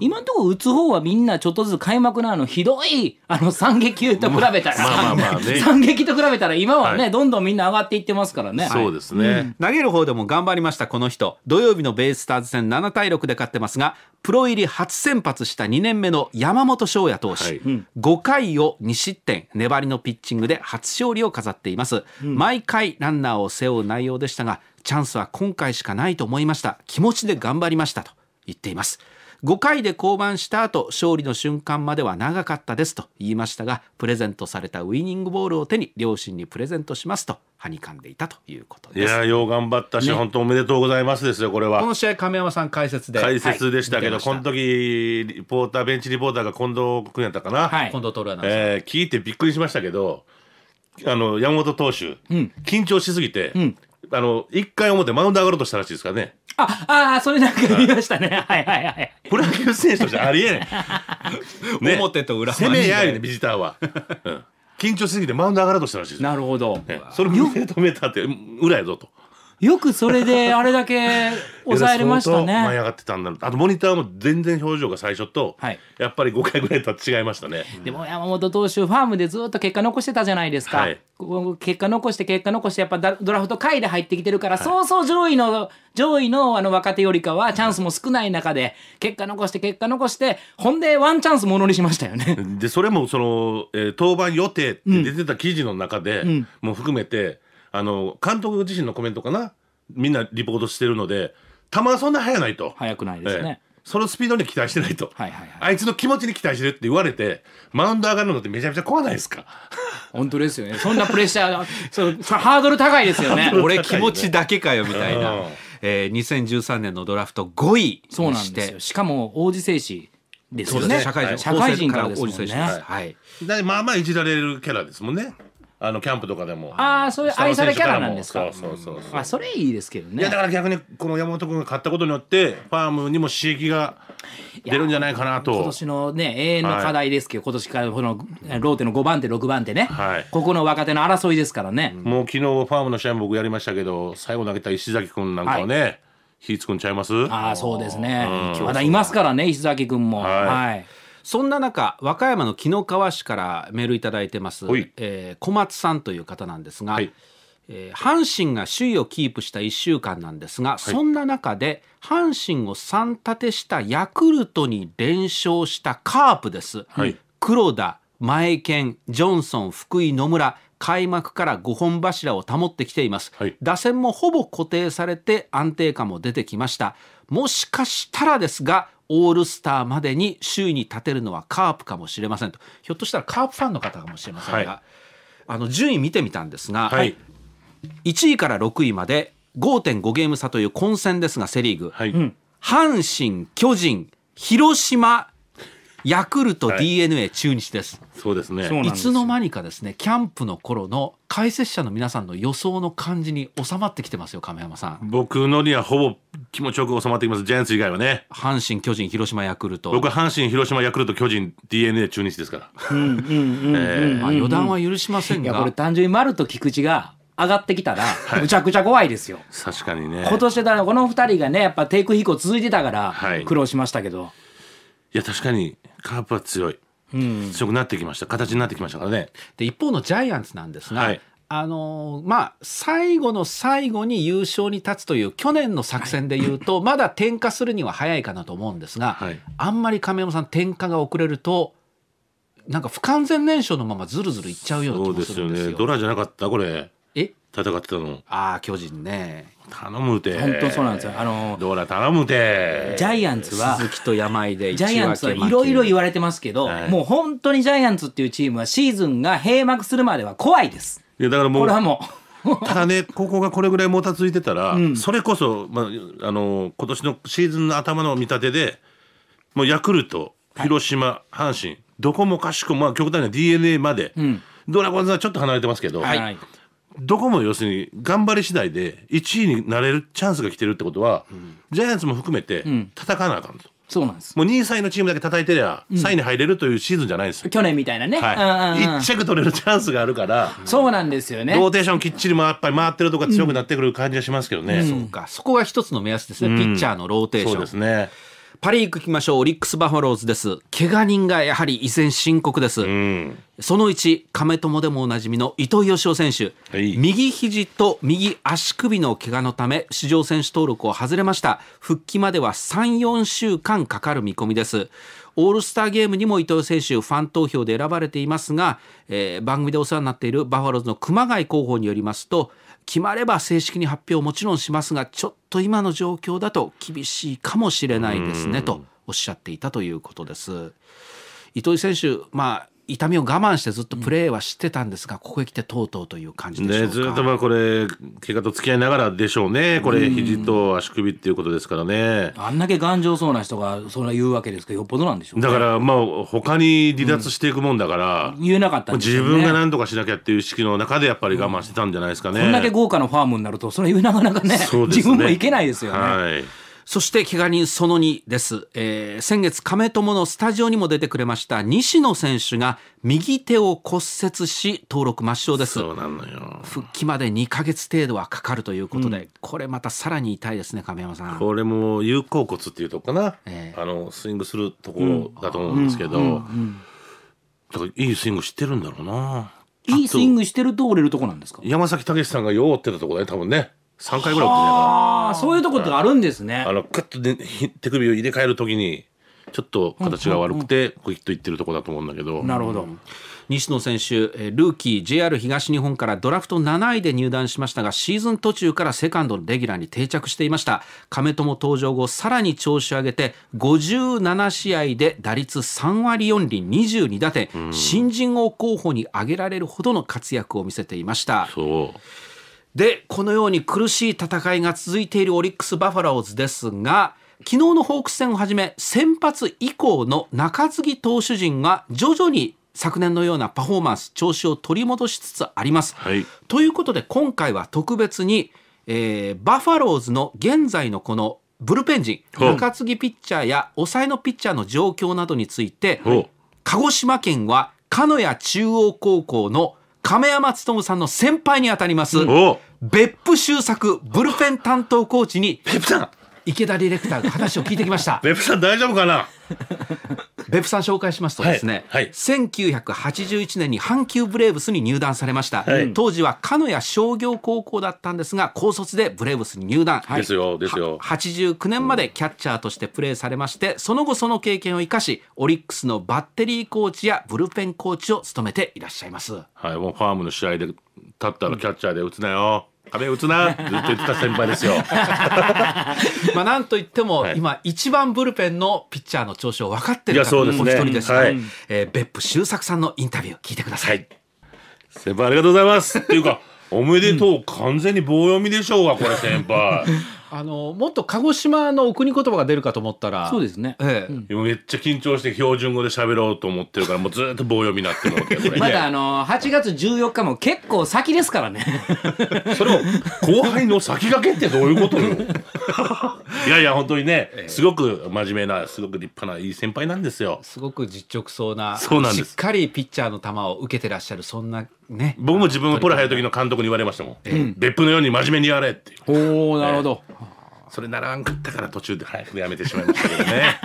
S2: 今のところ打つ方はみんなちょっとずつ開幕のあのひどいあの惨劇と比べたら、まあまあまあね、惨劇と比べたら今はね、はい、どんどんみんな上がっていってますからね。そうですね、
S3: うん、投げる方でも頑張りましたこの人土曜日のベイスターズ戦7対6で勝ってますがプロ入り初先発した2年目の山本翔也投手、はい、5回を2失点粘りのピッチングで初勝利を飾っています、うん、毎回ランナーを背負う内容でしたがチャンスは今回しかないと思いました気持ちで頑張りましたと言っています5回で降板した後勝利の瞬間までは長かったですと言いましたがプレゼントされたウイニングボールを手に両親にプレゼントしますとはにかんでいたというこ
S1: とですいやよう頑張ったし、ね、本当おめでとうございますですよこれはこの
S3: 試合亀山さん解説で解説でしたけど、はい、この
S1: 時リポーターベンチリポーターが近藤君やったかな、はい、近藤徹アナえー、聞いてびっくりしましたけどあの山本投手、うん、緊張しすぎて、うんあの、一回表、マウンド上がろうとしたらしいですかね。
S2: あ、ああ、それなんか言いましたね。はいはいはい。プ
S1: ロ野球選手としてありえない。ね、表と裏攻めやりね、ビジターは。うん 緊張しすぎてマウンド上がろうとしたらしいなるほど、ね、それ見止めたって裏やぞとよくそれであれだけ 抑えれましたね。舞い上がってたんだあとモニターも全然表情が最初と、はい、やっぱり5回ぐらいとは違いましたね。で
S2: も山本投手ファームでずっと結果残してたじゃないですか。はい、結果残して結果残してやっぱドラフト下位で入ってきてるから、はい、そうそう上位の上位のあの若手よりかはチャンスも少ない中で結果残して結果残してほん
S1: でワンチャンスものにしましたよね。でそれもその、えー、登板予定って出てた記事の中で、うんう含めて。あの監督自身のコメントかなみんなリポートしてるので球はそんな速ないと速くないですね、ええ、そのスピードに期待してないと、はいはいはい、あいつの気持ちに期待してるって言われてマウンド上がるのってめちゃめちゃ怖ないですか本当ですよねそんなプレッシ
S2: ャー そハードル高いですよね 俺気持ち
S1: だけかよみたい
S3: な、えー、2013年のドラフト5位そうなんですよ
S2: しかも王子製紙
S1: ですよね、ね、社会人、はい、社会人からですもんね、はい、はい、まあまあいじられるキャラですもんねあのキャンプとかでもああそういう愛されキャラなんですかそうそうそうあそれいいですけどねいやだから逆にこの山本君が買ったことによってファームにも刺激が出るんじゃないかな
S2: と今年のね永遠の課題ですけど、はい、今年からこのローテの5番手6番手ね、は
S1: い、ここの若手の争いですからね、もう昨日ファームの試合も僕やりましたけど最後投げた石崎君なんかはね、はい、火つくんちゃいますああそうですねまだいま
S2: すからね石崎君も
S3: はいそんな中和歌山の紀の川市からメールいただいてます、えー、小松さんという方なんですが、はい、えー、阪神が首位をキープした1週間なんですが、はい、そんな中で阪神を3立てしたヤクルトに連勝したカープです、はい、黒田前健ジョンソン福井野村開幕から5本柱を保ってきています、はい、打線もほぼ固定されて安定感も出てきましたもしかしたらですがオールスターまでに首位に立てるのはカープかもしれませんとひょっとしたらカープファンの方かもしれませんが、はい、あの順位見てみたんですが、はい、1位から6位まで5.5ゲーム差という混戦ですがセ・リーグ、はい、阪神巨人広島ヤクルト、d n a 中日です、はい、そうですねいつの間にかですねキャンプの頃の解説者の皆さんの予想の感じに収まってきてますよ亀山さん
S1: 僕のにはほぼ気持ちよく収まってきますジャイアンツ以外はね阪神巨人広島ヤクルト僕は阪神広島ヤクルト巨人 d n a 中日ですから
S4: 余談は許し
S2: ませんがいやこれ単純に丸と菊池が上がってきたら、
S1: むちゃくちゃ怖いですよ。はい、確かにね。今
S2: 年だこの2人がね、やっぱテイク飛行続いてたから、
S1: 苦労しましたけど。はい、いや、確かに、カープは強い、うん、強くなってきました形になってきましたからねで一方のジャイアンツなんですが、はい、
S3: あのー、まあ、最後の最後に優勝に立つという去年の作戦でいうと、はい、まだ転化するには早いかなと思うんですが、はい、あんまり亀山さん転化が遅れるとなんか不完全燃焼のままずるずるいっ
S1: ちゃうような気もするんですよ。そうですよねドラじゃなかったこれ戦ってたのああ巨人ね頼むて本当そうなんですよあのどうだ頼むてジャイアンツは鈴木と山井でジャイアンツはいろ
S2: いろ言われてますけど、はい、もう本当にジャイアンツっていうチームはシーズンが閉幕するまでは怖いです
S1: いやだからもうこれはもうただねここがこれぐらいもたついてたら、うん、それこそ、まあ、あの今年のシーズンの頭の見立てでもうヤクルト広島、はい、阪神どこもかしこも、まあ、極端な d n a まで、うん、ドラゴンズはちょっと離れてますけど、はい、どこも要するに頑張り次第で1位になれるチャンスが来てるってことは、うん、ジャイアンツも含めて叩かなあかんと。そうなんです。もう2位3位のチームだけ叩いてりゃ、う3位に入れるというシーズンじゃないですよ。去年みたいなね。はい。1着取れるチャンスがあるから、そうなんですよね。ローテーションきっちりもやっぱり回ってるとか強くなってくる感じがしますけどね。うん、そうか。そこが一つの目安ですね、ピッチャーのローテーション。そうですね。パ・リ行グいきましょうオリックス・バファロー
S3: ズです怪我人がやはり依然深刻です、その一、亀友でもおなじみの伊藤義雄選手、はい、右肘と右足首の怪我のため史上選手登録を外れました復帰までは34週間かかる見込みですオールスターゲームにも伊藤選手ファン投票で選ばれていますが、えー、番組でお世話になっているバファローズの熊谷候補によりますと決まれば正式に発表をもちろんしますがちょっと今の状況だと厳しいかもしれないですねとおっしゃっていたということです。糸井選手、まあ、痛みを我慢してずっとプレーはしてたんですが、うん、
S2: ここへ来てとうとうという
S1: 感じでしね、ずっとまあこれ怪我と付き合いながらでしょうねこれ肘と足首っていうことですからね、ん、
S2: あんだけ頑丈そうな人がそな言うわけですけどよっぽどなん
S1: でしょう、ね、だからまあ他に離脱していくもんだから、うん、言えなかった、ね、自分が何とかしなきゃっていう意識の中でやっぱり我慢してたんじゃないですかね、こんだけ
S2: 豪華なファームになるとそれなかなかね、ね、
S1: 自分
S3: もいけないですよね。はいそして怪我人その2です、えー、先月亀友のスタジオにも出てくれました西野選手が右手を骨折し登録抹消です復帰まで2か月程度はかかるということで、うん、これまたさらに痛いですね亀山さん
S1: これも有効骨っていうとこかな、えー、あのスイングするところだと思うんですけど、だからいいスイングしてるんだろうないいスイングしてると折れるとこなんですか山崎武さんがようってたとこだね多分ね3回ぐらい打ってないかああそういうとこってあるんですねあのクッとで手首を入れ替える時にちょっと形が悪くてクイッといってるとこだと思うんだけどなるほど西野選手えールーキー
S3: JR 東日本からドラフト7位で入団しましたがシーズン途中からセカンドのレギュラーに定着していました亀友登場後さらに調子を上げて57試合で打率3割4厘22打点新人王候補に挙げられるほどの活躍を見せていましたそうで、このように苦しい戦いが続いているオリックス・バファローズですが、昨日のホークス戦をはじめ、先発以降の中継ぎ投手陣が徐々に昨年のようなパフォーマンス、調子を取り戻しつつあります。はい、ということで、今回は特別に、えー、バファローズの現在のこのブルペン陣、中継ぎピッチャーや抑えのピッチャーの状況などについて、鹿児島県は鹿屋中央高校の亀山むさんの先輩にあたります、別府周作ブルペン担当コーチに池田ディレクターが話を聞いてきました。別府さん大丈夫かな別府さん紹介しますとですね、はいはい、1981年に阪急ブレーブスに入団されました、はい、当時は鹿屋商業高校だったんですが高卒でブレーブスに入団、はい、ですよですよ89年までキャッチャーとしてプレーされまして、うん、その後その経験を生かし
S1: オリックスのバッテリーコーチやブルペンコーチを務めていらっしゃいますはいもうファームの試合で立ったらキャッチャーで打つなよ、壁打つなずっと言ってた先輩ですよ。
S3: まあなんといっても、はい、今一番ブルペンのピッチャーの調子を分かってる方も一人ですが、ねはい、
S1: えー、別府周作さんのインタビュー聞いてください。はい、先輩ありがとうございます。っていうか。おめでとう、うん、完全に棒読みでしょうがこれ先輩あのもっと鹿児島のお国言葉が出るかと思ったらそうですね、ええ今めっちゃ緊張して標準語で喋ろうと思ってるからもうずっと棒読みになってるわけまだあの
S2: 8月14日も結構先ですからね
S1: それを後輩の先駆けってどういうことよ いやいや本当にねすごく真面目なすごく立派ないい先輩なんですよすごく実直そうなそうなんですしっ
S3: かりピッチャーの球を受けてらっしゃるそんなね、
S1: 僕も自分がプロ入る時の監督に言われましたもん、え別府のように真面目にやれっておおなるほど、え それならんかったから途中で早くやめてしまいましたけどね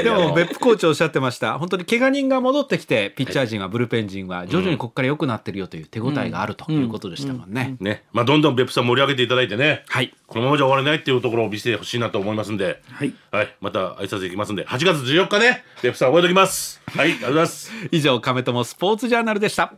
S1: でも別府コ
S3: ーチおっしゃってました本当に怪我人が戻ってきてピッチャー陣はブルペン陣は徐々にここから良くなってるよという手応えがあるということでしたもんね,、
S1: ねまあ、どんどん別府さん盛り上げていただいてね、はい、このままじゃ終われないっていうところを見せてほしいなと思いますんで、はい、はい、また挨拶いきますんで8月14日ね別府さん覚えておきますはいありがとうございます 以上亀友スポーツジャーナルでした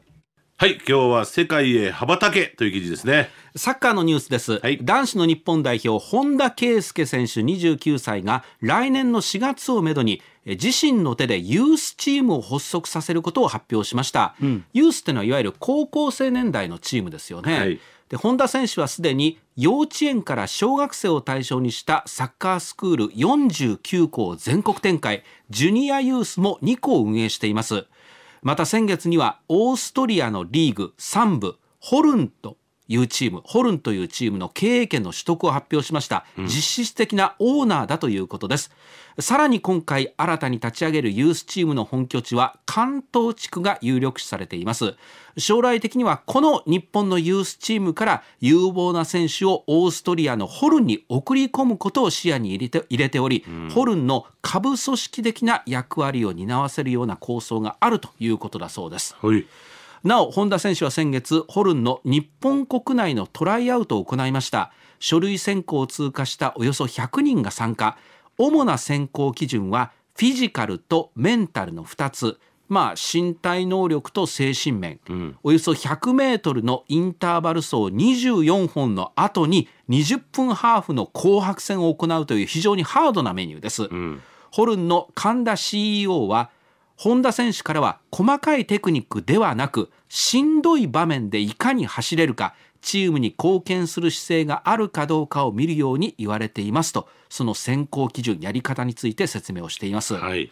S1: はい、今日は世界へ羽ばたけという記事ですね。サッカーのニュースです。はい、男子の日本代
S3: 表本田圭佑選手29歳が来年の4月をめどに自身の手でユースチームを発足させることを発表しました。うん、ユースってのはいわゆる高校生年代のチームですよね。はい、で本田選手はすでに幼稚園から小学生を対象にしたサッカースクール49校全国展開ジュニアユースも2校運営しています。また先月にはオーストリアのリーグ3部ホルントいうチームホルンというチームの経営権の取得を発表しました、実質的なオーナーだということですさらに今回新たに立ち上げるユースチームの本拠地は関東地区が有力視されています将来的にはこの日本のユースチームから有望な選手をオーストリアのホルンに送り込むことを視野に入れて入れており、うん、ホルンの下部組織的な役割を担わせるような構想があるということだそうです、はいなお本田選手は先月ホルンの日本国内のトライアウトを行いました書類選考を通過したおよそ100人が参加主な選考基準はフィジカルとメンタルの2つまあ、身体能力と精神面、うん、およそ100メートルのインターバル走24本の後に20分ハーフの紅白戦を行うという非常にハードなメニューです、うん、ホルンの神田 CEO は本田選手からは細かいテクニックではなくしんどい場面でいかに走れるかチームに貢献する姿勢があるかどうかを見るように言われていますとその選考基準やり方について説明をしています、はい、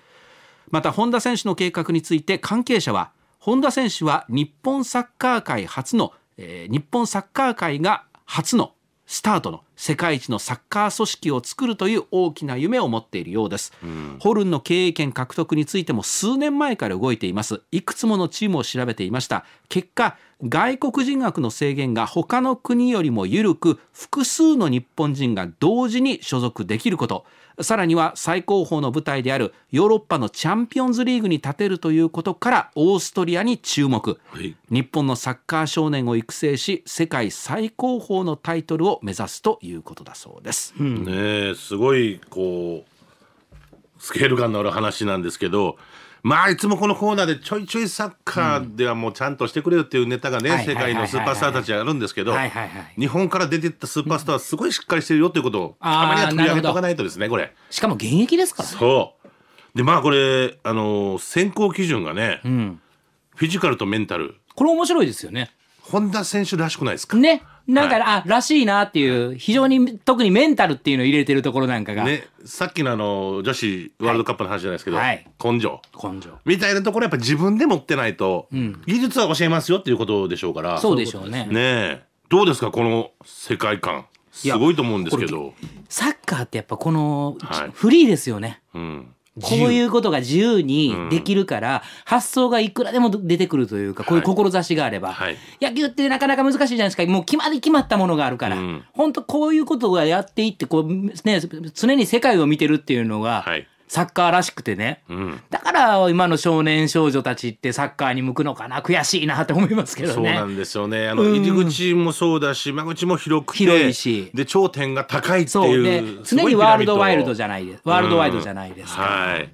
S3: また本田選手の計画について関係者は本田選手は日本サッカー界初の、えー、日本サッカー界が初のスタートの世界一のサッカー組織を作るという大きな夢を持っているようです、うん、ホルンの経営権獲得についても数年前から動いていますいくつものチームを調べていました結果外国人枠の制限が他の国よりも緩く複数の日本人が同時に所属できることさらには最高峰の舞台であるヨーロッパのチャンピオンズリーグに立てるということからオーストリアに注目、はい、日本のサッカー少年を育成し世界最高峰のタイトルを目指すということだそう
S1: です。ねすごいこうスケール感のある話なんですけど。まあいつもこのコーナーでちょいちょいサッカーではもうちゃんとしてくれよっていうネタがね、世界のスーパースターたちやるんですけど、日本から出てったスーパースターはすごいしっかりしてるよということを、あまり取り上げとかないとですね、これ。しかも現役ですから、ね、そう。で、まあこれ、あの選考基準がね、うん、フィジカルとメンタル。これ面白いですよね。
S2: 本田選手らしくないですかね。なんか、あらしいなっていう非常に特にメンタルっていうのを入れてるところなんかが、ね、
S1: さっきのあの女子ワールドカップの話じゃないですけど、はい根性根性みたいなところやっぱ自分で持ってないと、技術は教えますよっていうことでしょうからそうでしょうねねえどうですかこの世界観すごいと思うんですけど
S2: サッカーってやっぱこの、はいフリーですよね、うん、こういうことが自由にできるから、発想がいくらでも出てくるというか、こういう志があれば、はい、野球ってなかなか難しいじゃないですか。もう決まり決まったものがあるから、うん、本当こういうことがやっていって、こうね、常に世界を見てるっていうのが、はい、サッカーらしくてね、うん、だから今の少年少女たちってサッカーに向くのかな悔しいなって思いますけどねそうなん
S1: ですよねあの入り口もそうだし、間口も広くて広いしで頂点が高いっていうそう、ね、常にワールドワイルドじゃないですワールドワイドじゃないですか、はい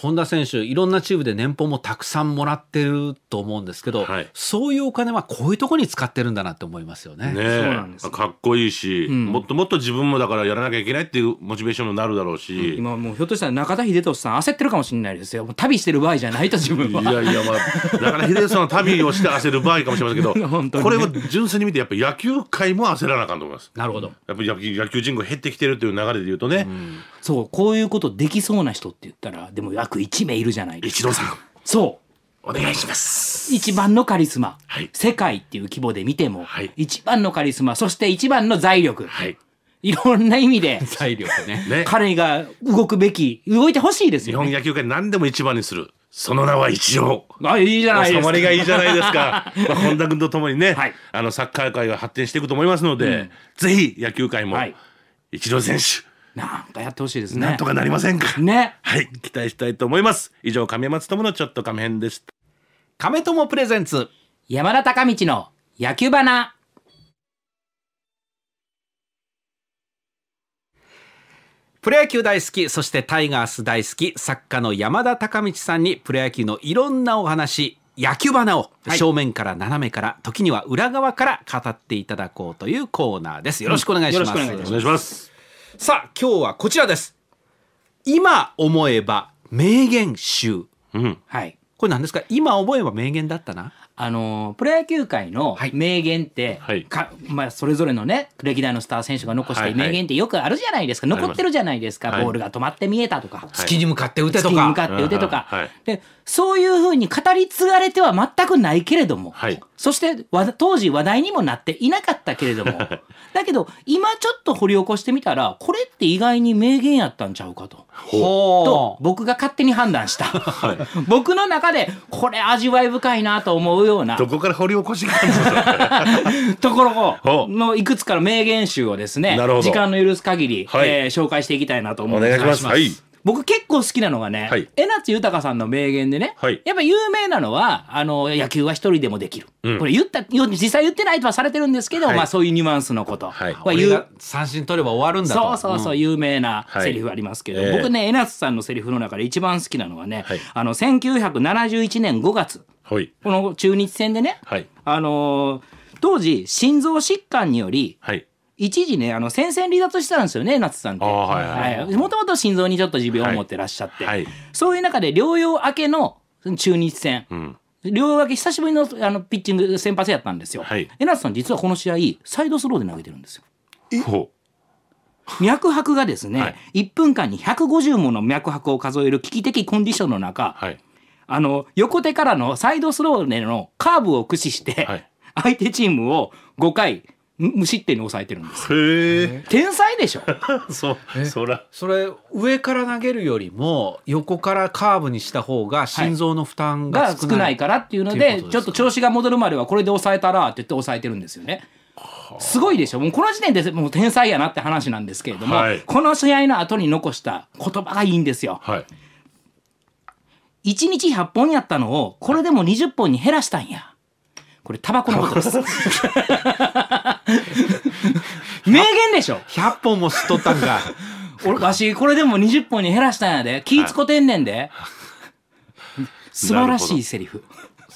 S1: 本田
S3: 選手いろんなチームで年俸もたくさんもらってると思うんですけど、はい、そういうお金はこ
S2: ういうとこに使ってるんだなって思いますよ
S3: ね。ね
S1: そうかっこいいし、うん、もっともっと自分もだからやらなきゃいけないっていうモチベーションになるだろうし、うん、
S2: 今もうひょっとしたら中田英寿さん焦ってるかもしれないですよ旅してる場合じゃないと自分はいやいやまあ
S1: 中田英寿さんの旅をして焦る場合かもしれませんけどね、これを純粋に見てやっぱ野球界も焦らなあかんと思います。なるほどやっぱり野球人口減ってきてるという流れでいうとね、うんそうこういうことできそうな人って言ったらでも約1名
S2: いるじゃないですか一郎さんそうお願いします一番のカリスマ、はい、世界っていう規模で見ても、はい、一番のカリスマそして一番の財力、はい、いろんな
S1: 意味で財力ね、ね、彼が動くべき動いてほしいですよ、ね、日本野球界何でも一番にするその名は一応。あ、いいじゃないですか。収まりがいいじゃないですか。まあ、本田君とともにね、はい、あのサッカー界が発展していくと思いますので、うん、ぜひ野球界も、はい、一郎選手、なんかやってほしいですね。なんとかなりませんか。ね。はい、期待したいと思います。以上、亀松友のちょっと亀編でした。亀友プレゼンツ。山田孝道の野球花。
S3: プロ野球大好き、そしてタイガース大好き、作家の山田孝道さんにプロ野球のいろんなお話、野球花を正面から斜めから、はい、時には裏側から語っていただこうというコーナーです。よろしくお願いします。うん、よろしくお願いします。さあ、今日はこちらです。今思えば名言集。
S2: うん。はい。これ何ですか今思えば名言だったな。あのプロ野球界の名言って、はい、かまあ、それぞれのね歴代のスター選手が残した名言ってよくあるじゃないですか、はいはい、残ってるじゃないですか、ボールが止まって見えたとか、はい、月に向かって打てとか月に向かって打てとか、でそういうふうに語り継がれては全くないけれども、そして当時話題にもなっていなかったけれども だけど今ちょっと掘り起こしてみたらこれって意外に名言やったんちゃうかとと僕が勝手に判断した、僕の中でこれ味わい深いなと思うようなどこから掘り起こしところのいくつかの名言集をですね時間の許す限り、はい、えー、紹介していきたいなと思いますお願いします、はい僕結構好きなのがね、はい、江夏豊さんの名言でね、はい、やっぱ有名なのはあの野球は一人でもできる、うん、これ言った実際言ってないとはされてるんですけど、はい、まあそういうニュアンスのこと、はい、三振取れば終わるんだそうそうそう、うん、有名なセリフありますけど、僕ね江夏さんのセリフの中で一番好きなのはね、あの1971年5月、この中日戦でね、あのー当時心臓疾患により、はい、一時ね、あの、戦線離脱したんですよね、夏さんって。もともと心臓にちょっと持病を持ってらっしゃって、はい、そういう中で療養明けの中日戦。うん両脇久しぶりのあのピッチング先発やったんですよ。はい、江夏さん実はこの試合サイドスローで投げてるんですよ。脈拍がですね、はい、1分間に150もの脈拍を数える危機的コンディションの中、はい、あの横手からのサイドスローでのカーブを駆使して、はい、相手チームを5回無失点に抑えてるんですへ天才でしょ
S3: そそらそれ上から投げるよりも横からカーブにした
S2: 方が心臓の負担が少ないはい、ないからっていうのでちょっと調子が戻るまではこれで抑えたらって言って抑えてるんですよね。すごいでしょもうこの時点でもう天才やなって話なんですけれども、はい、この試合の後に残した言葉がいいんですよ。はい、1日100本やったのをこれでも20本に減らしたんや。これタバコのことです。名言でしょ !100 本も吸っとったんか。俺、わし、これでも20本に減らしたんやで。気ぃつこてんねんで。素晴らしいセリフ。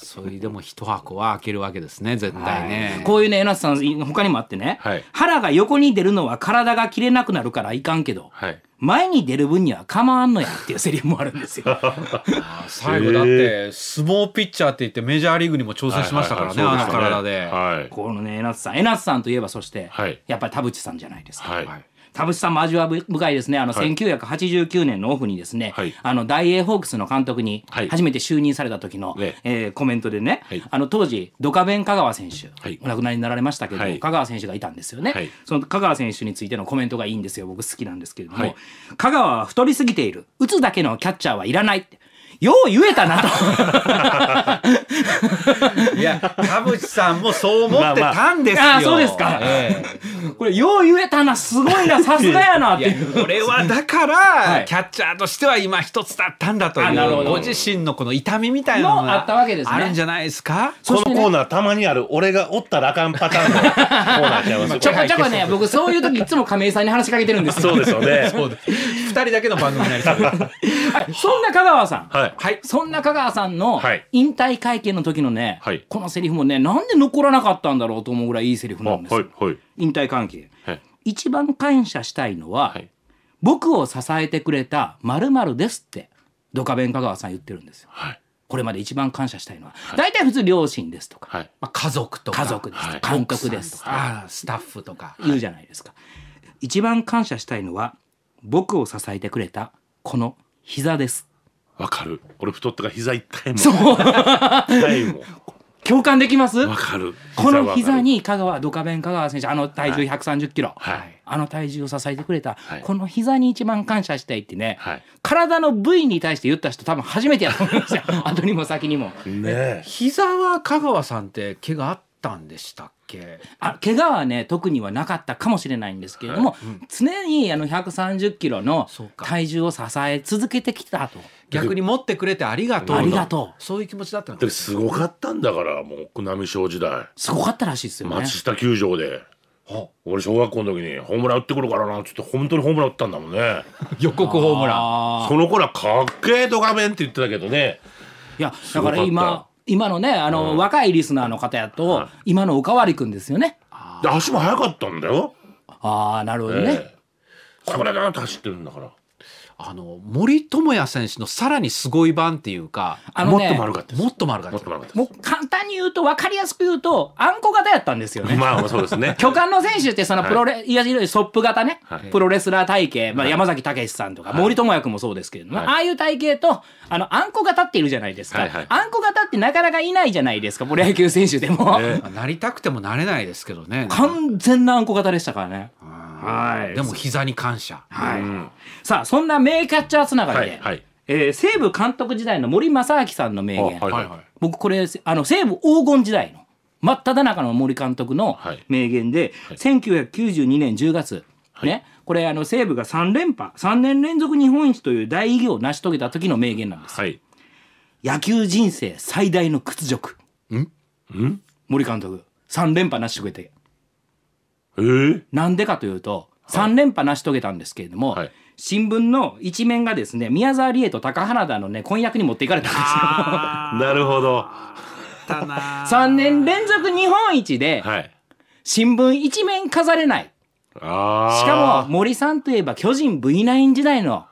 S2: それでも一箱は開けるわけですね絶対ね、はい、こういうねえなさん他にもあってね、はい、腹が横に出るのは体が切れなくなるからいかんけど、はい、前に出る分には構わんのやっていうセリフもあるんですよ 最後だって相撲ピッチャーって言ってメジャーリーグにも挑戦しましたからね、あの体で、はい、このねえなさんえなさんといえばそして、やっぱり田淵さんじゃないですか、はい田淵さんも味わい深いですねあの、1989年のオフにですね、はい、あの大英ホークスの監督に初めて就任された時の、はい、えー、コメントでね、はい、あの当時ドカベン香川選手、お亡くなりになられましたけど、香川選手がいたんですよね、その香川選手についてのコメントがいいんですよ僕好きなんですけれども、香川は太りすぎている打つだけのキャッチャーはいらないってよう言えたなと。いや、田淵さんも
S3: そう思ってたんですよ。まあ、まあ、あそうですか。え
S2: ー、これ、よう言えたな、すごい
S4: な、さすがや
S3: なっていう。これはだから、はい、キャッチャーとしては今一つだったんだという、ご自
S1: 身のこの痛みみたいなのがあったわけです、ね、あるんじゃないですか。このコーナー、たまにある、俺がおったらあかんパターンの コーナーちゃいます。ちょこちょこね、僕、そういう
S2: 時いつも亀井さんに話しかけてるんですよ。そうですよね。そ
S4: うです。2人だけの番組
S1: になりそう。
S2: そんな香川さん、はい、はいそんな香川さんの引退会見の時のね、はい、このセリフもねなんで残らなかったんだろうと思うぐらいいいセリフなんですよ、はいはい、引退関係、はい、一番感謝したいのは、はい、僕を支えてくれたまるですってドカベン香川さん言ってるんですよ、はいこれまで一番感謝したいのは、はい、大体普通両親ですとか、はい、まあ、家族とか家族です、はい、監督ですとか
S3: スタッフとか
S2: 言うじゃないですか、一番感謝したいのは僕を支えてくれたこの膝ですわかる俺太ったから膝痛いもんそう痛いもん共感できますわかるこの膝に香川ドカベン香川選手あの体重1 3 0キロ、はい、あの体重を支えてくれた、はい、この膝に一番感謝したいってね、はい、体の部位に対して言った人多分初めてやと思いますよ 後にも先にもね膝は香川さんって毛があったんでしたっけけあ怪我はね特にはなかったかもしれないんですけれども、うん、常にあの130キロの体重を支え続けてきたと。逆に持ってくれて
S1: ありがとうありが
S2: とうそういう気持ちだった
S1: のすごかったんだからもう国浪小時代すごかったらしいですよ、ね、松下球場で俺小学校の時にホームラン打ってくるからなっつって本当にホームラン打ったんだもんね 予告ホームランその頃はかっけえドカメンって言ってたけどねいやだから今
S2: 今のねあの、若いリスナーの方やと、今のおかわりくんですよねで足も速かったんだよああなるほ
S3: どね、えー、でだって走ってるんだからあの森友哉選手のさらにすごい版っていうか、あねもっと丸かったですもっと丸かったもっと丸か
S2: っで簡単に言うと、分かりやすく言うと、あんこ型やったんですよね。まあそうですね 巨漢の選手ってそのプロレ、い、やいろいろソップ型ね、はいプロレスラー体型、まあ、山崎武さんとか、森友哉君もそうですけれども、はいああいう体型とあのあんこ型っているじゃないですか、はいはいあんこ型ってなかなかいないじゃないですかプロ野球選手でも、ねなりたくてもなれないですけどね完全なあんこ型でしたからねはい、でも膝に感謝、はい、うん、さあそんな名キャッチャーつながりで、はいはい、えー、西武監督時代の森正明さんの名言、はいはい、僕これあの西武黄金時代の真っ只中の森監督の名言で、はい、1992年10月、はい、ねこれあの西武が3連覇3年連続日本一という大偉業を成し遂げた時の名言なんです、はい、野球人生最大の屈辱
S4: んうん
S2: 森監督3連覇成し遂げてな、ん、でかというと3連覇成し遂げたんですけれども、はい、新聞の一面がですね宮沢理恵と高花田のね婚約に持っていかれたんですよ。なるほど。3年連続日本一で、新聞一面飾れない。しかも森さんといえば巨人 V9 時代の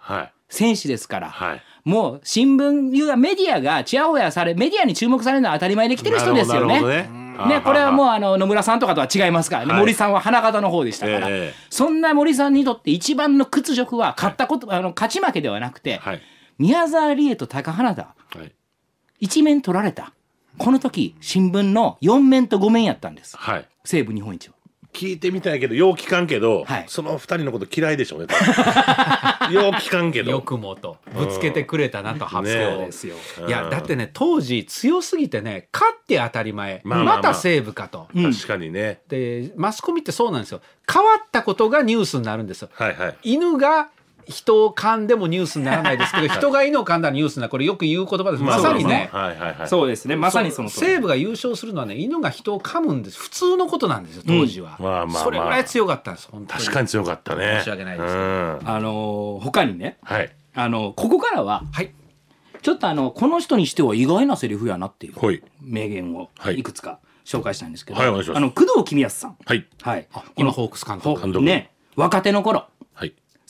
S2: 選手ですから、はい、もう新聞メディアがちやほやされメディアに注目されるのは当たり前できてる人ですよね。ね、これはもうあの野村さんとかとは違いますからね、はい、森さんは花形の方でしたから、えー、そんな森さんにとって一番の屈辱は勝ったこと、はい、あの勝ち負けではなくて、はい、宮沢りえと高花田、一面取られた
S1: この時新聞の4面と5面やったんです、西武日本一は。聞いてみたいけどよう聞かんけど、はいその二人のこと嫌いでしょうねよう聞かんけどよくもと
S3: ぶつけて
S4: く
S1: れた
S3: なと発表で
S4: すよ、ねいやだって
S3: ね当時強すぎてね勝って当たり前、まあまあまあまた西武かと、確かにね、でマスコミってそうなんですよ変わったことがニュースになるんですよ、はいはい犬が人を噛んでもニュースにならないですけど人が犬を噛んだらニュースなこれよく言う言葉ですまさにね、そうですねまさにその西武が優勝するのはね犬が人を噛むんです普通のことなんですよ
S1: 当時は、まあまあそれぐらい強
S3: かったんです本当
S1: 確かに強かったね申し訳ないですあの他にね、はい、あの
S2: ここからは、はい、ちょっとあのこの人にしては意外なセリフやなっていう名言をいくつか紹介したいんですけど、はい、あの工藤公康さんはい、はい、今ホークス監督ね若手の頃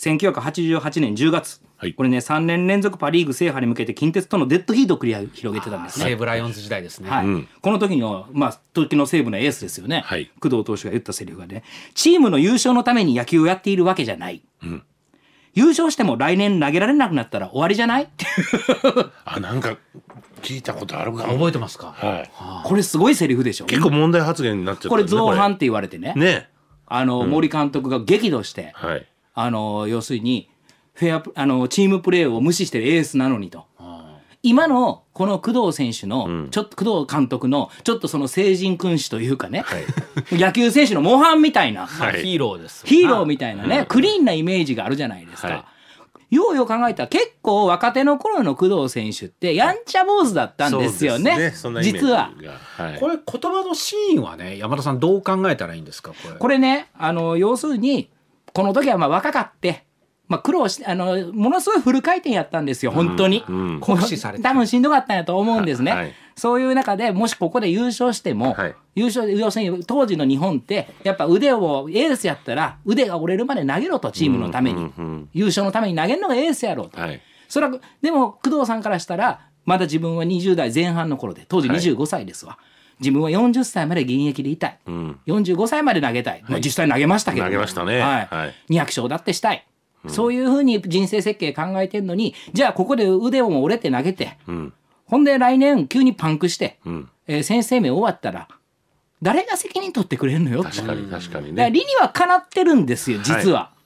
S2: 1988年10月、はい、これね3年連続パ・リーグ制覇に向けて近鉄とのデッドヒートを繰り広げてたんですね西武ライオンズ時代ですね、はい、うん、この時の、まあ、時の西武のエースですよね、はい、工藤投手が言ったセリフがねチームの優勝のために野球をやっているわけじゃない、うん、優勝しても来年投げられなくなったら終わりじゃない あなんか聞いたことあるか覚えてますか、はい、これすごいセリフでしょ結構問題発言になっちゃった、ね、これ造反って言われてねねあの、うん、森監督が激怒して、はい、あの要するにフェアあのチームプレーを無視してるエースなのにと。今のこの工藤選手の、ちょっと工藤監督のちょっとその成人君子というかね、はい、野球選手の模範みたいな、はい、ヒーローですヒーローみたいなね、クリーンなイメージがあるじゃないですか。はいようよう考えたら結構若手の頃の工藤選手ってやんちゃ坊主だったんですよね、ね実は、はい、これ言葉のシーンはね山田さんどう考えたらいいんですかこれこれねあの要するにこの時はまあ若かって、まあ、苦労しあのものすごいフル回転やったんですよ本当に、うんうん、多分しんどかったんやと思うんですね、はい、そういう中でもしここで優勝しても、はい、優勝要するに当時の日本ってやっぱ腕をエースやったら腕が折れるまで投げろとチームのために、うんうんうん、優勝のために投げるのがエースやろうと、はい、それはでも工藤さんからしたらまだ自分は20代前半の頃で当時25歳ですわ、はい自分は40歳まで現役でいたい、うん、45歳まで投げたい、まあ、実際投げましたけど、投げましたね、はいはい、200勝だってしたい、うん、そういうふうに人生設計考えてるのにじゃあここで腕を折れて投げて、うん、ほんで来年急にパンクして、うん、えー、先生名終わったら誰が責任取ってくれるのよ確かに確かにね理にはかなってるんですよ実は。はい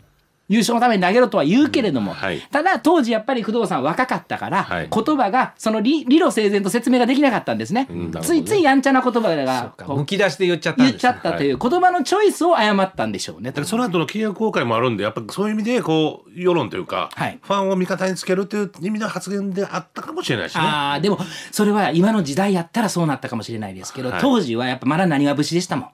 S2: 優勝のために投げろとは言うけれども、うんはい、ただ当時やっぱり不動産若かったから、はい、言葉がその理理路整然と説明ができなかったんですね、うん、ねついついやんちゃな言葉がむき出しで言っちゃっ
S1: た、ね、言っちゃったという、言葉のチョイスを誤ったんでしょうねその後の契約公開もあるんでやっぱそういう意味でこう世論というか、はい、ファンを味方につけるという意味の発言であったかもしれないし、ね、あでもそれは今の時代やったらそうなったかもしれないですけど、当
S2: 時はやっぱまだなにわ節でしたもんエ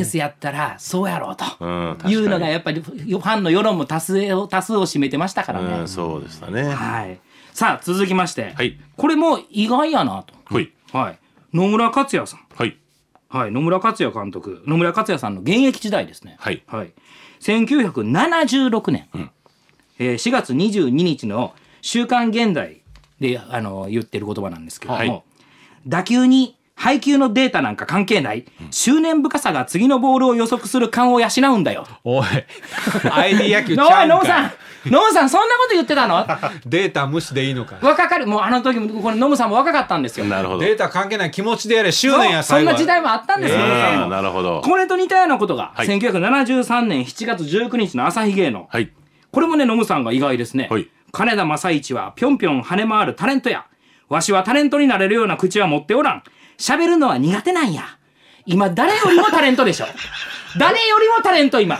S2: ースやったらそうやろう
S1: というのが
S2: やっぱりファンの世論も多数を多数を占めてましたからね。うん、そうでしたね。はい。さあ続きまして、はい、これも意外やなと。はい。はい。野村克也さん。はい。はい、野村克也監督、野村克也さんの現役時代ですね。はい。はい。1976年、うん、えー、4月22日の週刊現代であの言ってる言葉なんですけども、はい、打球に配球のデータなんか関係ない、執念深さが次のボールを予測する勘を養うんだよ。おい、ID 野球ちゃうノーさんノムさん、そんなこと言ってたのデータ無視でいいのか。若かる、もうあの時も、このノムさんも若かったんですよ。なるほど。データ関係ない気持ちでやれ、執念やそ
S3: んな時代もあったんですよ、え
S1: なるほど。これと
S2: 似たようなことが、はい、1973年7月19日の朝日芸能。はい。これもね、ノムさんが意外ですね。はい。金田正一はぴょんぴょん跳ね回るタレントや、わしはタレントになれるような口は持っておらん。喋るのは苦手なんや。今、誰よりもタレントでしょ。誰よりもタレント、今。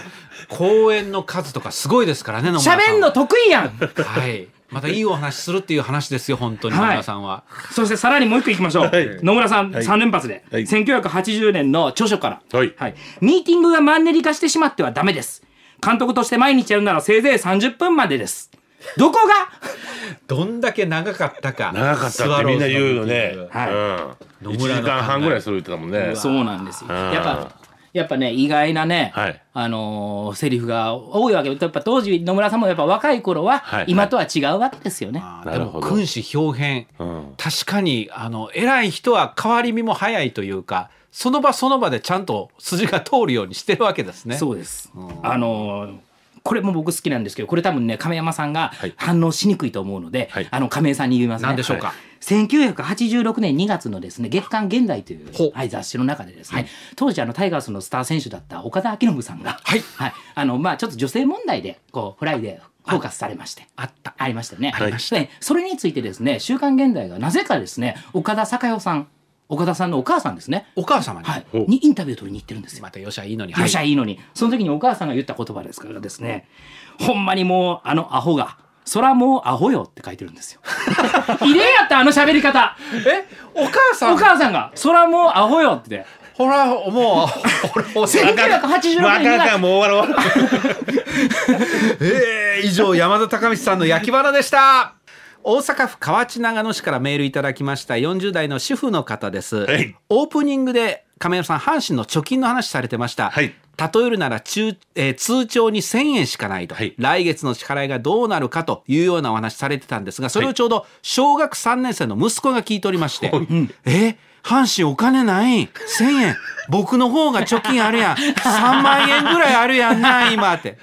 S2: 公演の数
S3: とかすごいですからね、喋んの得意やん。はい。またいいお話するっていう話ですよ、本
S2: 当に、野村さんは。そしてさらにもう一個いきましょう。野村さん、3連発で。はい、1980年の著書から。はい。ミーティングがマンネリ化してしまってはダメです。監督として毎日やるならせいぜい30分までです。どこが どんだけ長かった
S1: か。長かったってみんな言うよね。はい。1時間半ぐらいそれ言ってたもんねそう
S3: な
S2: んですよやっぱやっぱね意外なね、はい、あのー、セリフが多いわけやっぱ当時野村さんもやっぱ若い頃は今とは違うわけですよね。はいはい、でも君子
S3: 表変、うん、確かにあの偉い人は変わり身も早いというかその場
S2: その場でちゃんと筋が通るようにしてるわけですね。そうです、うん、あのーこれも僕好きなんですけどこれ多分ね亀山さんが反応しにくいと思うので、はい、あの亀井さんに言いますね。何でしょうか、はい1986年2月のですね月刊「現代」という、はい、雑誌の中でですね、当時あのタイガースのスター選手だった岡田彰信さんが、はいはいあのまあ、ちょっと女性問題でこうフライデーフォーカスされまして。あった。ありましたね。ありました。それについてですね、週刊現代がなぜかですね、岡田栄代さん。岡田さんのお母さんですね。お母様に,、はい、にインタビューを取りに行ってるんですよ。またよしゃいいのに。よしゃいいのに。その時にお母さんが言った言葉ですからですね、ほんまにもうあのアホがそらもうアホよって書いてるんですよ。ひでやったあの喋り方。え、お母さん。お母さんが、そらもうアホよって。ほら、もう、1986年かもう終わろう。
S3: えー、以上、山田孝道さんの焼き花でした。大阪府河内長野市からメールいただきました四十代の主婦の方ですオープニングで亀山さん阪神の貯金の話されてました、はい、例えるなら中、えー、通帳に1000円しかないと、はい、来月の支払いがどうなるかというようなお話されてたんですがそれをちょうど小学3年生の息子が聞いておりまして、は い、え阪神お金ない1000円僕の方が貯金あるやん3万円ぐらいあるやんな今って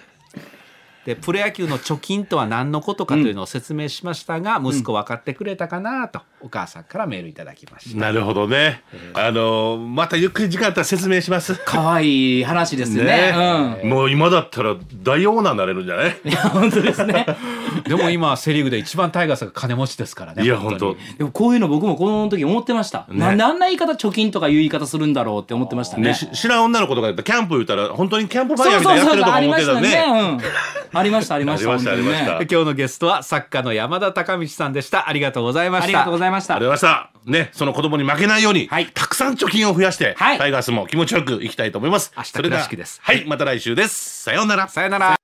S3: でプロ野球の貯金とは何のことかというのを説明しましたが、息子分かってくれたかなとお母さんからメールいただきま
S1: したなるほどね、あのまたゆっくり時間あったら説明します可愛い話ですね、ね、うん、もう今だったら大王なになれるんじゃないいや本当ですねでも今セ・リーグで一番タイガースが金持ちですからねいや
S2: 本当でもこういうの僕もこの時思ってました、ね、なんでんな言い方貯金とかいう言い方するんだろうって思っ
S1: てましたね、ね、知らん女の子とかキャンプ言ったら本当にキャンプ
S4: ファイヤーみたいなやってると思ってたね
S1: あ
S2: りました ありました本当にね今日
S1: のゲストは作家の山田孝道さんでしたありがとうございましたありがとうございましたありがとうございましたねその子供に負けないように、はい、たくさん貯金を増やして、はい、タイガース
S4: も気持ちよくいきたいと思います明日倉敷ですはい、また来週ですさようならさようなら